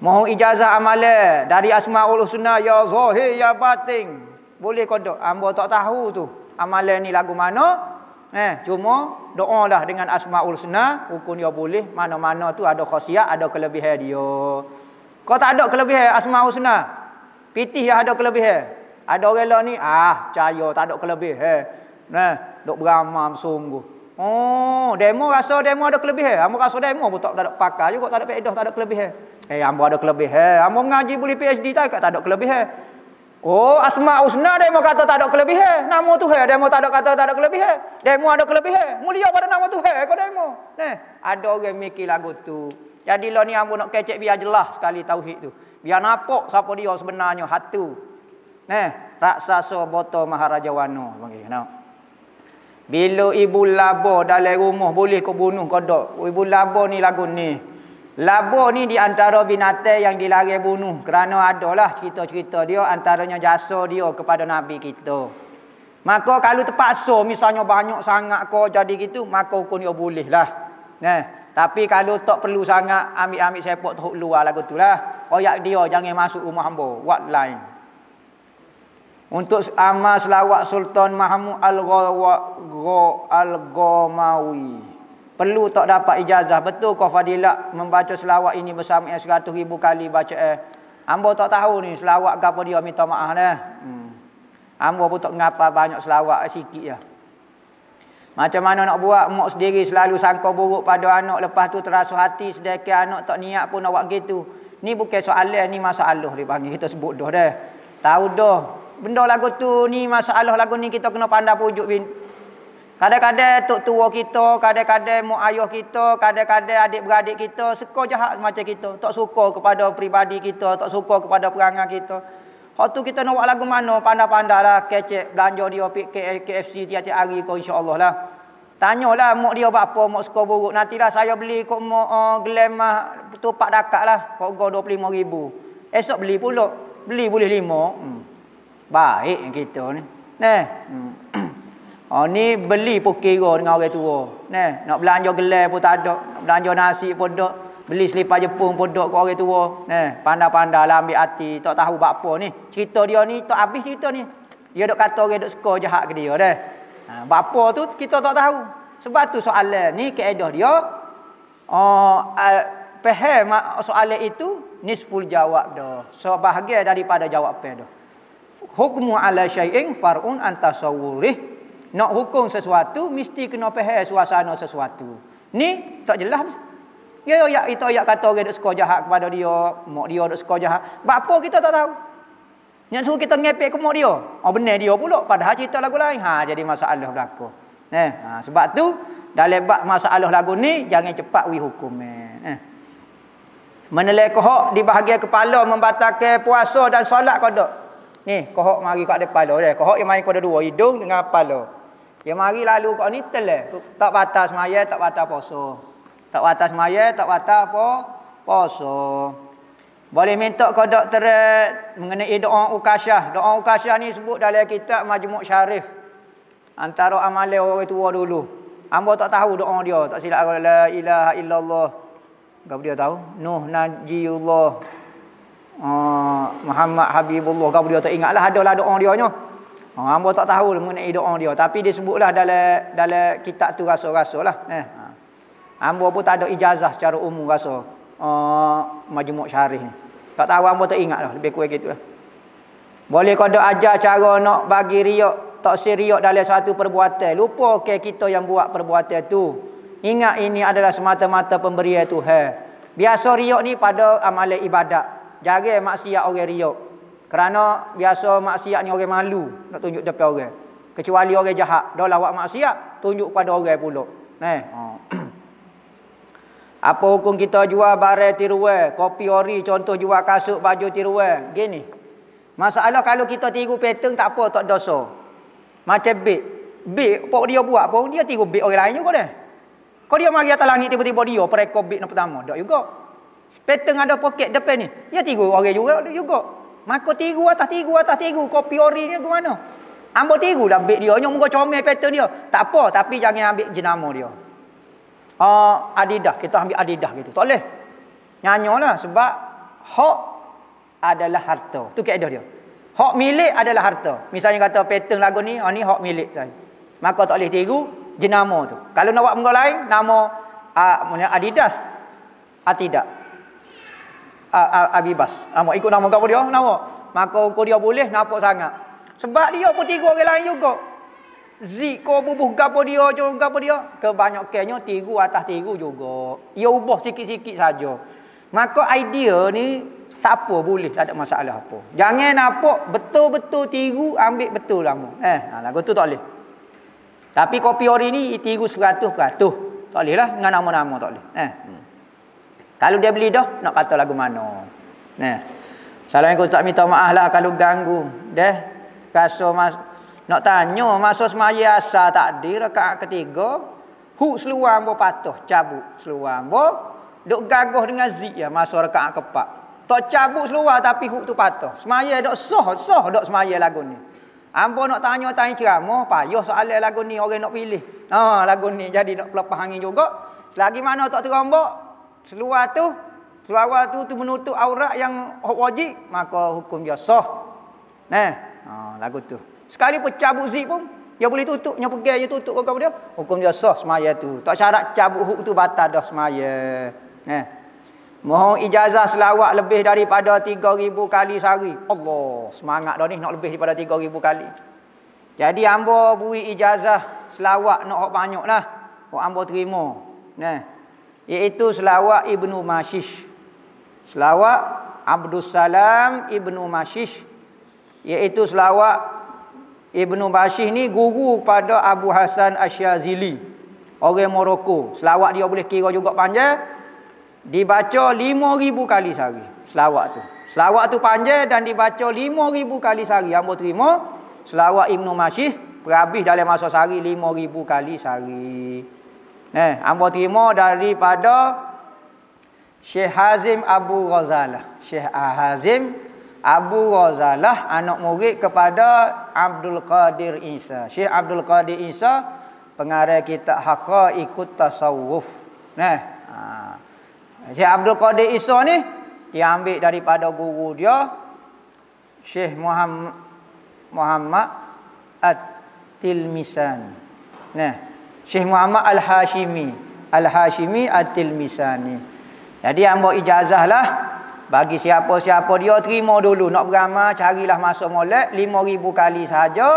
Mohon ijazah amale dari Asmaul Husna ya zahir ya batin. Boleh kau dok. Ambo tak tahu tu. Amale ni lagu mana? Eh, cuma doa dah dengan Asmaul Husna, ukun dia boleh mana-mana tu ada khasiat, ada kelebihan dia. Kau tak ada kelebihan Asmaul Husna. Pitih yang ada kelebihan. Ada orang ni ah, cahaya tak ada kelebihan. Eh. Nah, dok beramal bersungguh. Oh, demo rasa demo ada kelebihan. Ambo rasa demo pun tak, tak ada pakai. juga, tak ada faedah, tak ada kelebihan. Eh, ambo ada kelebihan. Ambo mengaji boleh PhD tak, tak ada kelebihan. Oh, Asma Usna demo kata tak ada kelebihan. Nama Tuhan demo tak ada kata tak ada kelebihan. Demo ada kelebihan. Mulia pada nama tu Tuhan kau demo. Neh, ada orang mikir lagu tu. Jadi lo ni ambo nak kecek biar jelas sekali tauhid tu. Biar nampak siapa dia sebenarnya hatu. Neh, raksasa botol maharaja wano panggil. Nampak. Bila ibu labo dalam rumah boleh kau bunuh kau dok. Ibu labo ni lagu ni. Labo ni di antara binatang yang dilarang bunuh kerana adalah cerita-cerita dia antaranya jasa dia kepada nabi kita. Maka kalau terpaksa misalnya banyak sangat kau jadi gitu maka hukum dia boleh lah. Nah, tapi kalau tak perlu sangat ambil-ambil sepak teruk luar lagu tulah. Oyak dia jangan masuk rumah hamba. What line? untuk amal selawat Sultan Mahmud Al-Ghawa Perlu tak dapat ijazah betul Kau fadilat membaca selawat ini bersama yang 100,000 kali baca eh. Hamba tak tahu ni selawat ke apa dia minta maaf dah. Eh? Hmm. Hamba pun tak ngapa banyak selawat sikit ya. Macam mana nak buat mak sendiri selalu sangka buruk pada anak lepas tu terasa hati sedekah anak tak niat pun nak buat gitu. Ni bukan soalan ni masalah dia panggil kita sebut dah dah. Tahu dah benda lagu tu ni masalah lagu ni kita kena pandai pujuk bin. Kadang-kadang tok tua kita, kadang-kadang mak ayah kita, kadang-kadang adik-beradik kita suka jahat macam kita, tak suka kepada pribadi kita, tak suka kepada perangai kita. Hak tu kita nak buat lagu mana? Pandai-pandailah kecek belanja dia pergi KFC tiap-tiap hari kau insya-Allah lah. Tanyalah mak dia buat apa, mak suka buruk. lah saya beli kok mak uh, eh, glemah tupak dakak lah. Kok go 25000. Esok beli pula. Beli boleh lima. Hmm. Baik kita ni. Neh. Hmm. Oh ni beli pun kira dengan orang tua. Neh, nak belanja gelas pun tak ada, nak belanja nasi pun tak beli selipar Jepun pun dok ke orang tua. Neh, pandai-pandai lah ambil hati, tak tahu buat apa ni. Cerita dia ni tak habis cerita ni. Dia dok kata orang dok suka jahat ke dia deh. Ha, apa tu kita tak tahu. Sebab tu soalan ni kaedah dia oh uh, soalan itu nisful jawab dah. Sebahagian so, daripada jawab pe dah hukmu ala syai'in far'un antasawurih. Nak hukum sesuatu, mesti kena faham suasana sesuatu. Ni, tak jelas ni. Ya, ya, ya, itu ayat kata orang duk sekolah jahat kepada dia. Mak dia duk sekolah jahat. Sebab apa kita tak tahu? Yang suruh kita ngepek ke mak dia. Oh, benar dia pula. Padahal cerita lagu lain. Ha, jadi masalah berlaku. Eh, ha, sebab tu, dalam bab masalah lagu ni, jangan cepat we hukum. Eh. eh. Menelai di bahagian kepala membatalkan puasa dan solat kodok. Ni, kohok mari kat depan lo dia. Kohok yang mari kepada dua, hidung dengan kepala. Yang mari lalu kat ni telah. Tak batas semaya, tak batas poso. Tak batas semaya, tak batas apa? Poso. Boleh minta kau doktor mengenai doa ukasyah. Doa ukasyah ni sebut dalam kitab Majmuk Syarif. Antara amal orang tua dulu. Ambo tak tahu doa dia. Tak silap la ilaha illallah. Gapo dia tahu? Nuh najiullah. Ah, Muhammad Habibullah kau dia tak ingatlah adalah doa dia nya. Ah, ha hamba tak tahu mengenai doa dia tapi dia sebutlah dalam dalam kitab tu rasul-rasullah eh. Ha. Hamba pun tak ada ijazah secara umum rasa. Uh, majmuk syarih ni. Tak tahu hamba tak lah lebih kurang gitulah. Boleh kau dak ajar cara nak bagi riak tak seriak dalam satu perbuatan. Lupa ke kita yang buat perbuatan tu. Ingat ini adalah semata-mata pemberian Tuhan. Biasa riak ni pada amalan ibadat jaga maksiat orang riuk kerana biasa maksiat ni orang malu nak tunjuk depan orang kecuali orang jahat dah lawak maksiat tunjuk pada orang pula eh apa hukum kita jual barang tiruan kopi ori contoh jual kasut baju tiruan gini masalah kalau kita tiru pattern tak apa tak dosa macam bib bib pok dia buat pun dia tiru bib orang lain juga dah kau dia mari atas langit tiba-tiba dia perekor bib nak pertama tak juga Spetan ada poket depan ni. Ya tiga orang juga dia juga. Maka tiga atas tiga atas tiga kopi ori ni ke mana? Ambo tiga dah ambil dia. Nyok muka comel pattern dia. Tak apa tapi jangan ambil jenama dia. Uh, ah, adidah. Kita ambil Adidas gitu. Tak boleh. Nyanyo lah, sebab hak adalah harta. Tu kaedah dia. Hak milik adalah harta. Misalnya kata pattern lagu ni, oh, ni hak milik saya. Maka tak boleh tiru jenama tu. Kalau nak buat benda lain, nama uh, Adidas. Atidak. Uh, Abibas. Nama ikut nama kau dia, nama. Maka kau dia boleh nampak sangat. Sebab dia pun tiga orang lain juga. Zik kau bubuh gapo dia, jom gapo dia. Kebanyakannya tiga atas tiga juga. Ia ubah sikit-sikit saja. Maka idea ni tak apa boleh, tak ada masalah apa. Jangan nampak betul-betul tiga ambil betul lama. Eh, ha, lagu tu tak boleh. Tapi kopi ori ni tiga seratus peratus. Tak boleh lah dengan nama-nama tak boleh. Eh. Hmm. Kalau dia beli dah, nak kata lagu mana. Nah. Assalamualaikum tak minta maaf lah kalau ganggu. Deh. Kaso mas nak tanya masa semaya asal tak di rekaat ketiga hu seluar ambo patuh cabut seluar ambo dok gagah dengan zik ya masa rekaat keempat tak cabut seluar tapi hu tu patuh semaya dok sah sah dok semaya lagu ni ambo nak tanya tanya ceramah payah soalan lagu ni orang nak pilih ha lagu ni jadi nak pelepas angin juga selagi mana tak terombak seluar tu suara tu tu menutup aurat yang wajib maka hukum dia sah nah ha lagu tu sekali pun cabut zip pun dia boleh tutup dia pegang dia tutup kau dia hukum dia sah semaya tu tak syarat cabut huk tu batal dah semaya nah mohon ijazah selawat lebih daripada 3000 kali sehari Allah semangat dah ni nak lebih daripada 3000 kali jadi hamba bui ijazah selawat nak banyak lah. Kau hamba terima. Nah iaitu selawat Ibnu Mashish. Selawat Abdus Salam Ibnu Mashish iaitu selawat Ibnu Mashish ni guru pada Abu Hasan Asyazili orang Morocco. Selawat dia boleh kira juga panjang. Dibaca 5000 kali sehari selawat tu. Selawat tu panjang dan dibaca 5000 kali sehari. Hamba terima selawat Ibnu Mashish perhabis dalam masa sehari 5000 kali sehari. Nah, eh, hamba terima daripada Syekh Hazim Abu Ghazalah. Syekh Hazim Abu Ghazalah anak murid kepada Abdul Qadir Isa. Syekh Abdul Qadir Isa pengarah kitab Haqa ikut tasawuf. Nah. Eh, ha. Syekh Abdul Qadir Isa ni diambil daripada guru dia Syekh Muhammad Muhammad At-Tilmisan. Nah. Syekh Muhammad Al-Hashimi. Al-Hashimi At-Tilmisani. Jadi hamba ijazahlah bagi siapa-siapa dia terima dulu nak beramal carilah masuk molek 5000 kali sahaja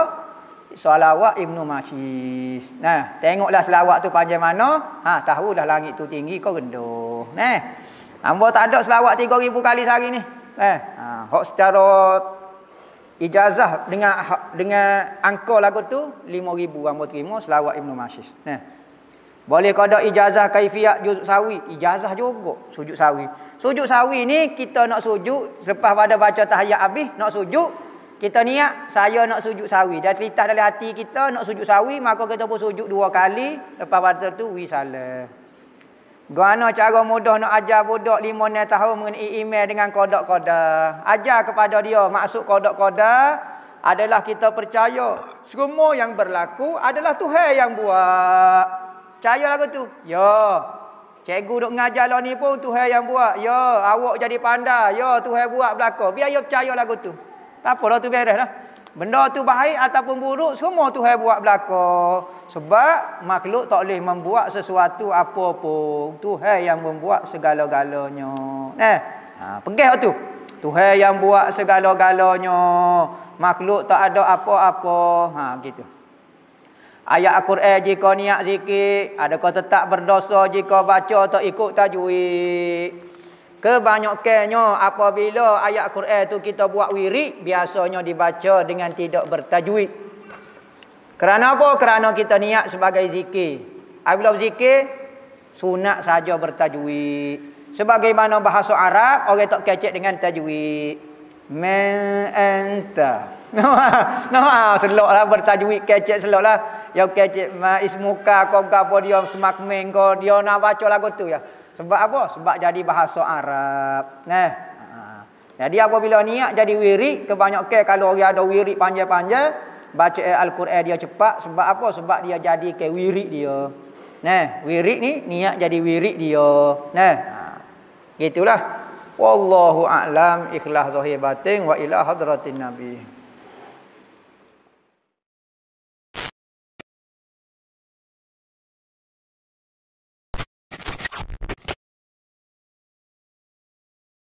selawat Ibnu Majis. Nah, tengoklah selawat tu panjang mana. Ha, dah langit tu tinggi kau rendah. Nah. Hamba tak ada selawat 3000 kali sehari ni. Eh, ha, hok secara ijazah dengan ha, dengan angka lagu tu 5000 hamba terima selawat Ibnu Masyis. Nah. Boleh kau ijazah kaifiat sujud sawi, ijazah juga sujud sawi. Sujud sawi ni kita nak sujud selepas pada baca tahiyat habis nak sujud kita niat saya nak sujud sawi. Dan terlintas dalam hati kita nak sujud sawi, maka kita pun sujud dua kali. Lepas waktu tu, wisalah. Guana cara mudah nak ajar budak lima ni tahu mengenai email dengan kodak-kodak. Ajar kepada dia maksud kodak-kodak adalah kita percaya semua yang berlaku adalah Tuhan yang buat. Percaya lagu tu? Ya. Cikgu duk mengajar lo ni pun Tuhan yang buat. Ya, awak jadi pandai. Ya, Tuhan buat belaka. Biar ya percaya lagu tu. Tak apa lah tu beres lah. Benda tu baik ataupun buruk semua Tuhan buat berlaku. Sebab makhluk tak boleh membuat sesuatu apa pun. Tuhan yang membuat segala-galanya. Nah. Eh, ha, pegah tu. Tuhan yang buat segala-galanya. Makhluk tak ada apa-apa. Ha gitu. Ayat Al-Quran jika niat zikir, adakah tetap berdosa jika baca tak ikut tajwid? Kebanyakannya apabila ayat Quran itu kita buat wirid biasanya dibaca dengan tidak bertajwid. Kerana apa? Kerana kita niat sebagai zikir. Apabila zikir sunat saja bertajwid. Sebagaimana bahasa Arab orang tak kecek dengan tajwid. Man anta. Noh, noh, seloklah bertajwid kecek seloklah. Yang kecek ma ismuka kau gapo dia semak mengko dia nak baca lagu tu ya. Sebab apa? Sebab jadi bahasa Arab. Nah. Ha. Jadi apabila niat jadi wirid, kebanyakan kalau orang ada wiri panjang-panjang, baca eh, Al-Quran dia cepat sebab apa? Sebab dia jadi ke wiri dia. Nah, Wiri ni niat jadi wiri dia. Nah. Ha. Gitulah. Wallahu a'lam ikhlas zahir batin wa ila hadratin nabi.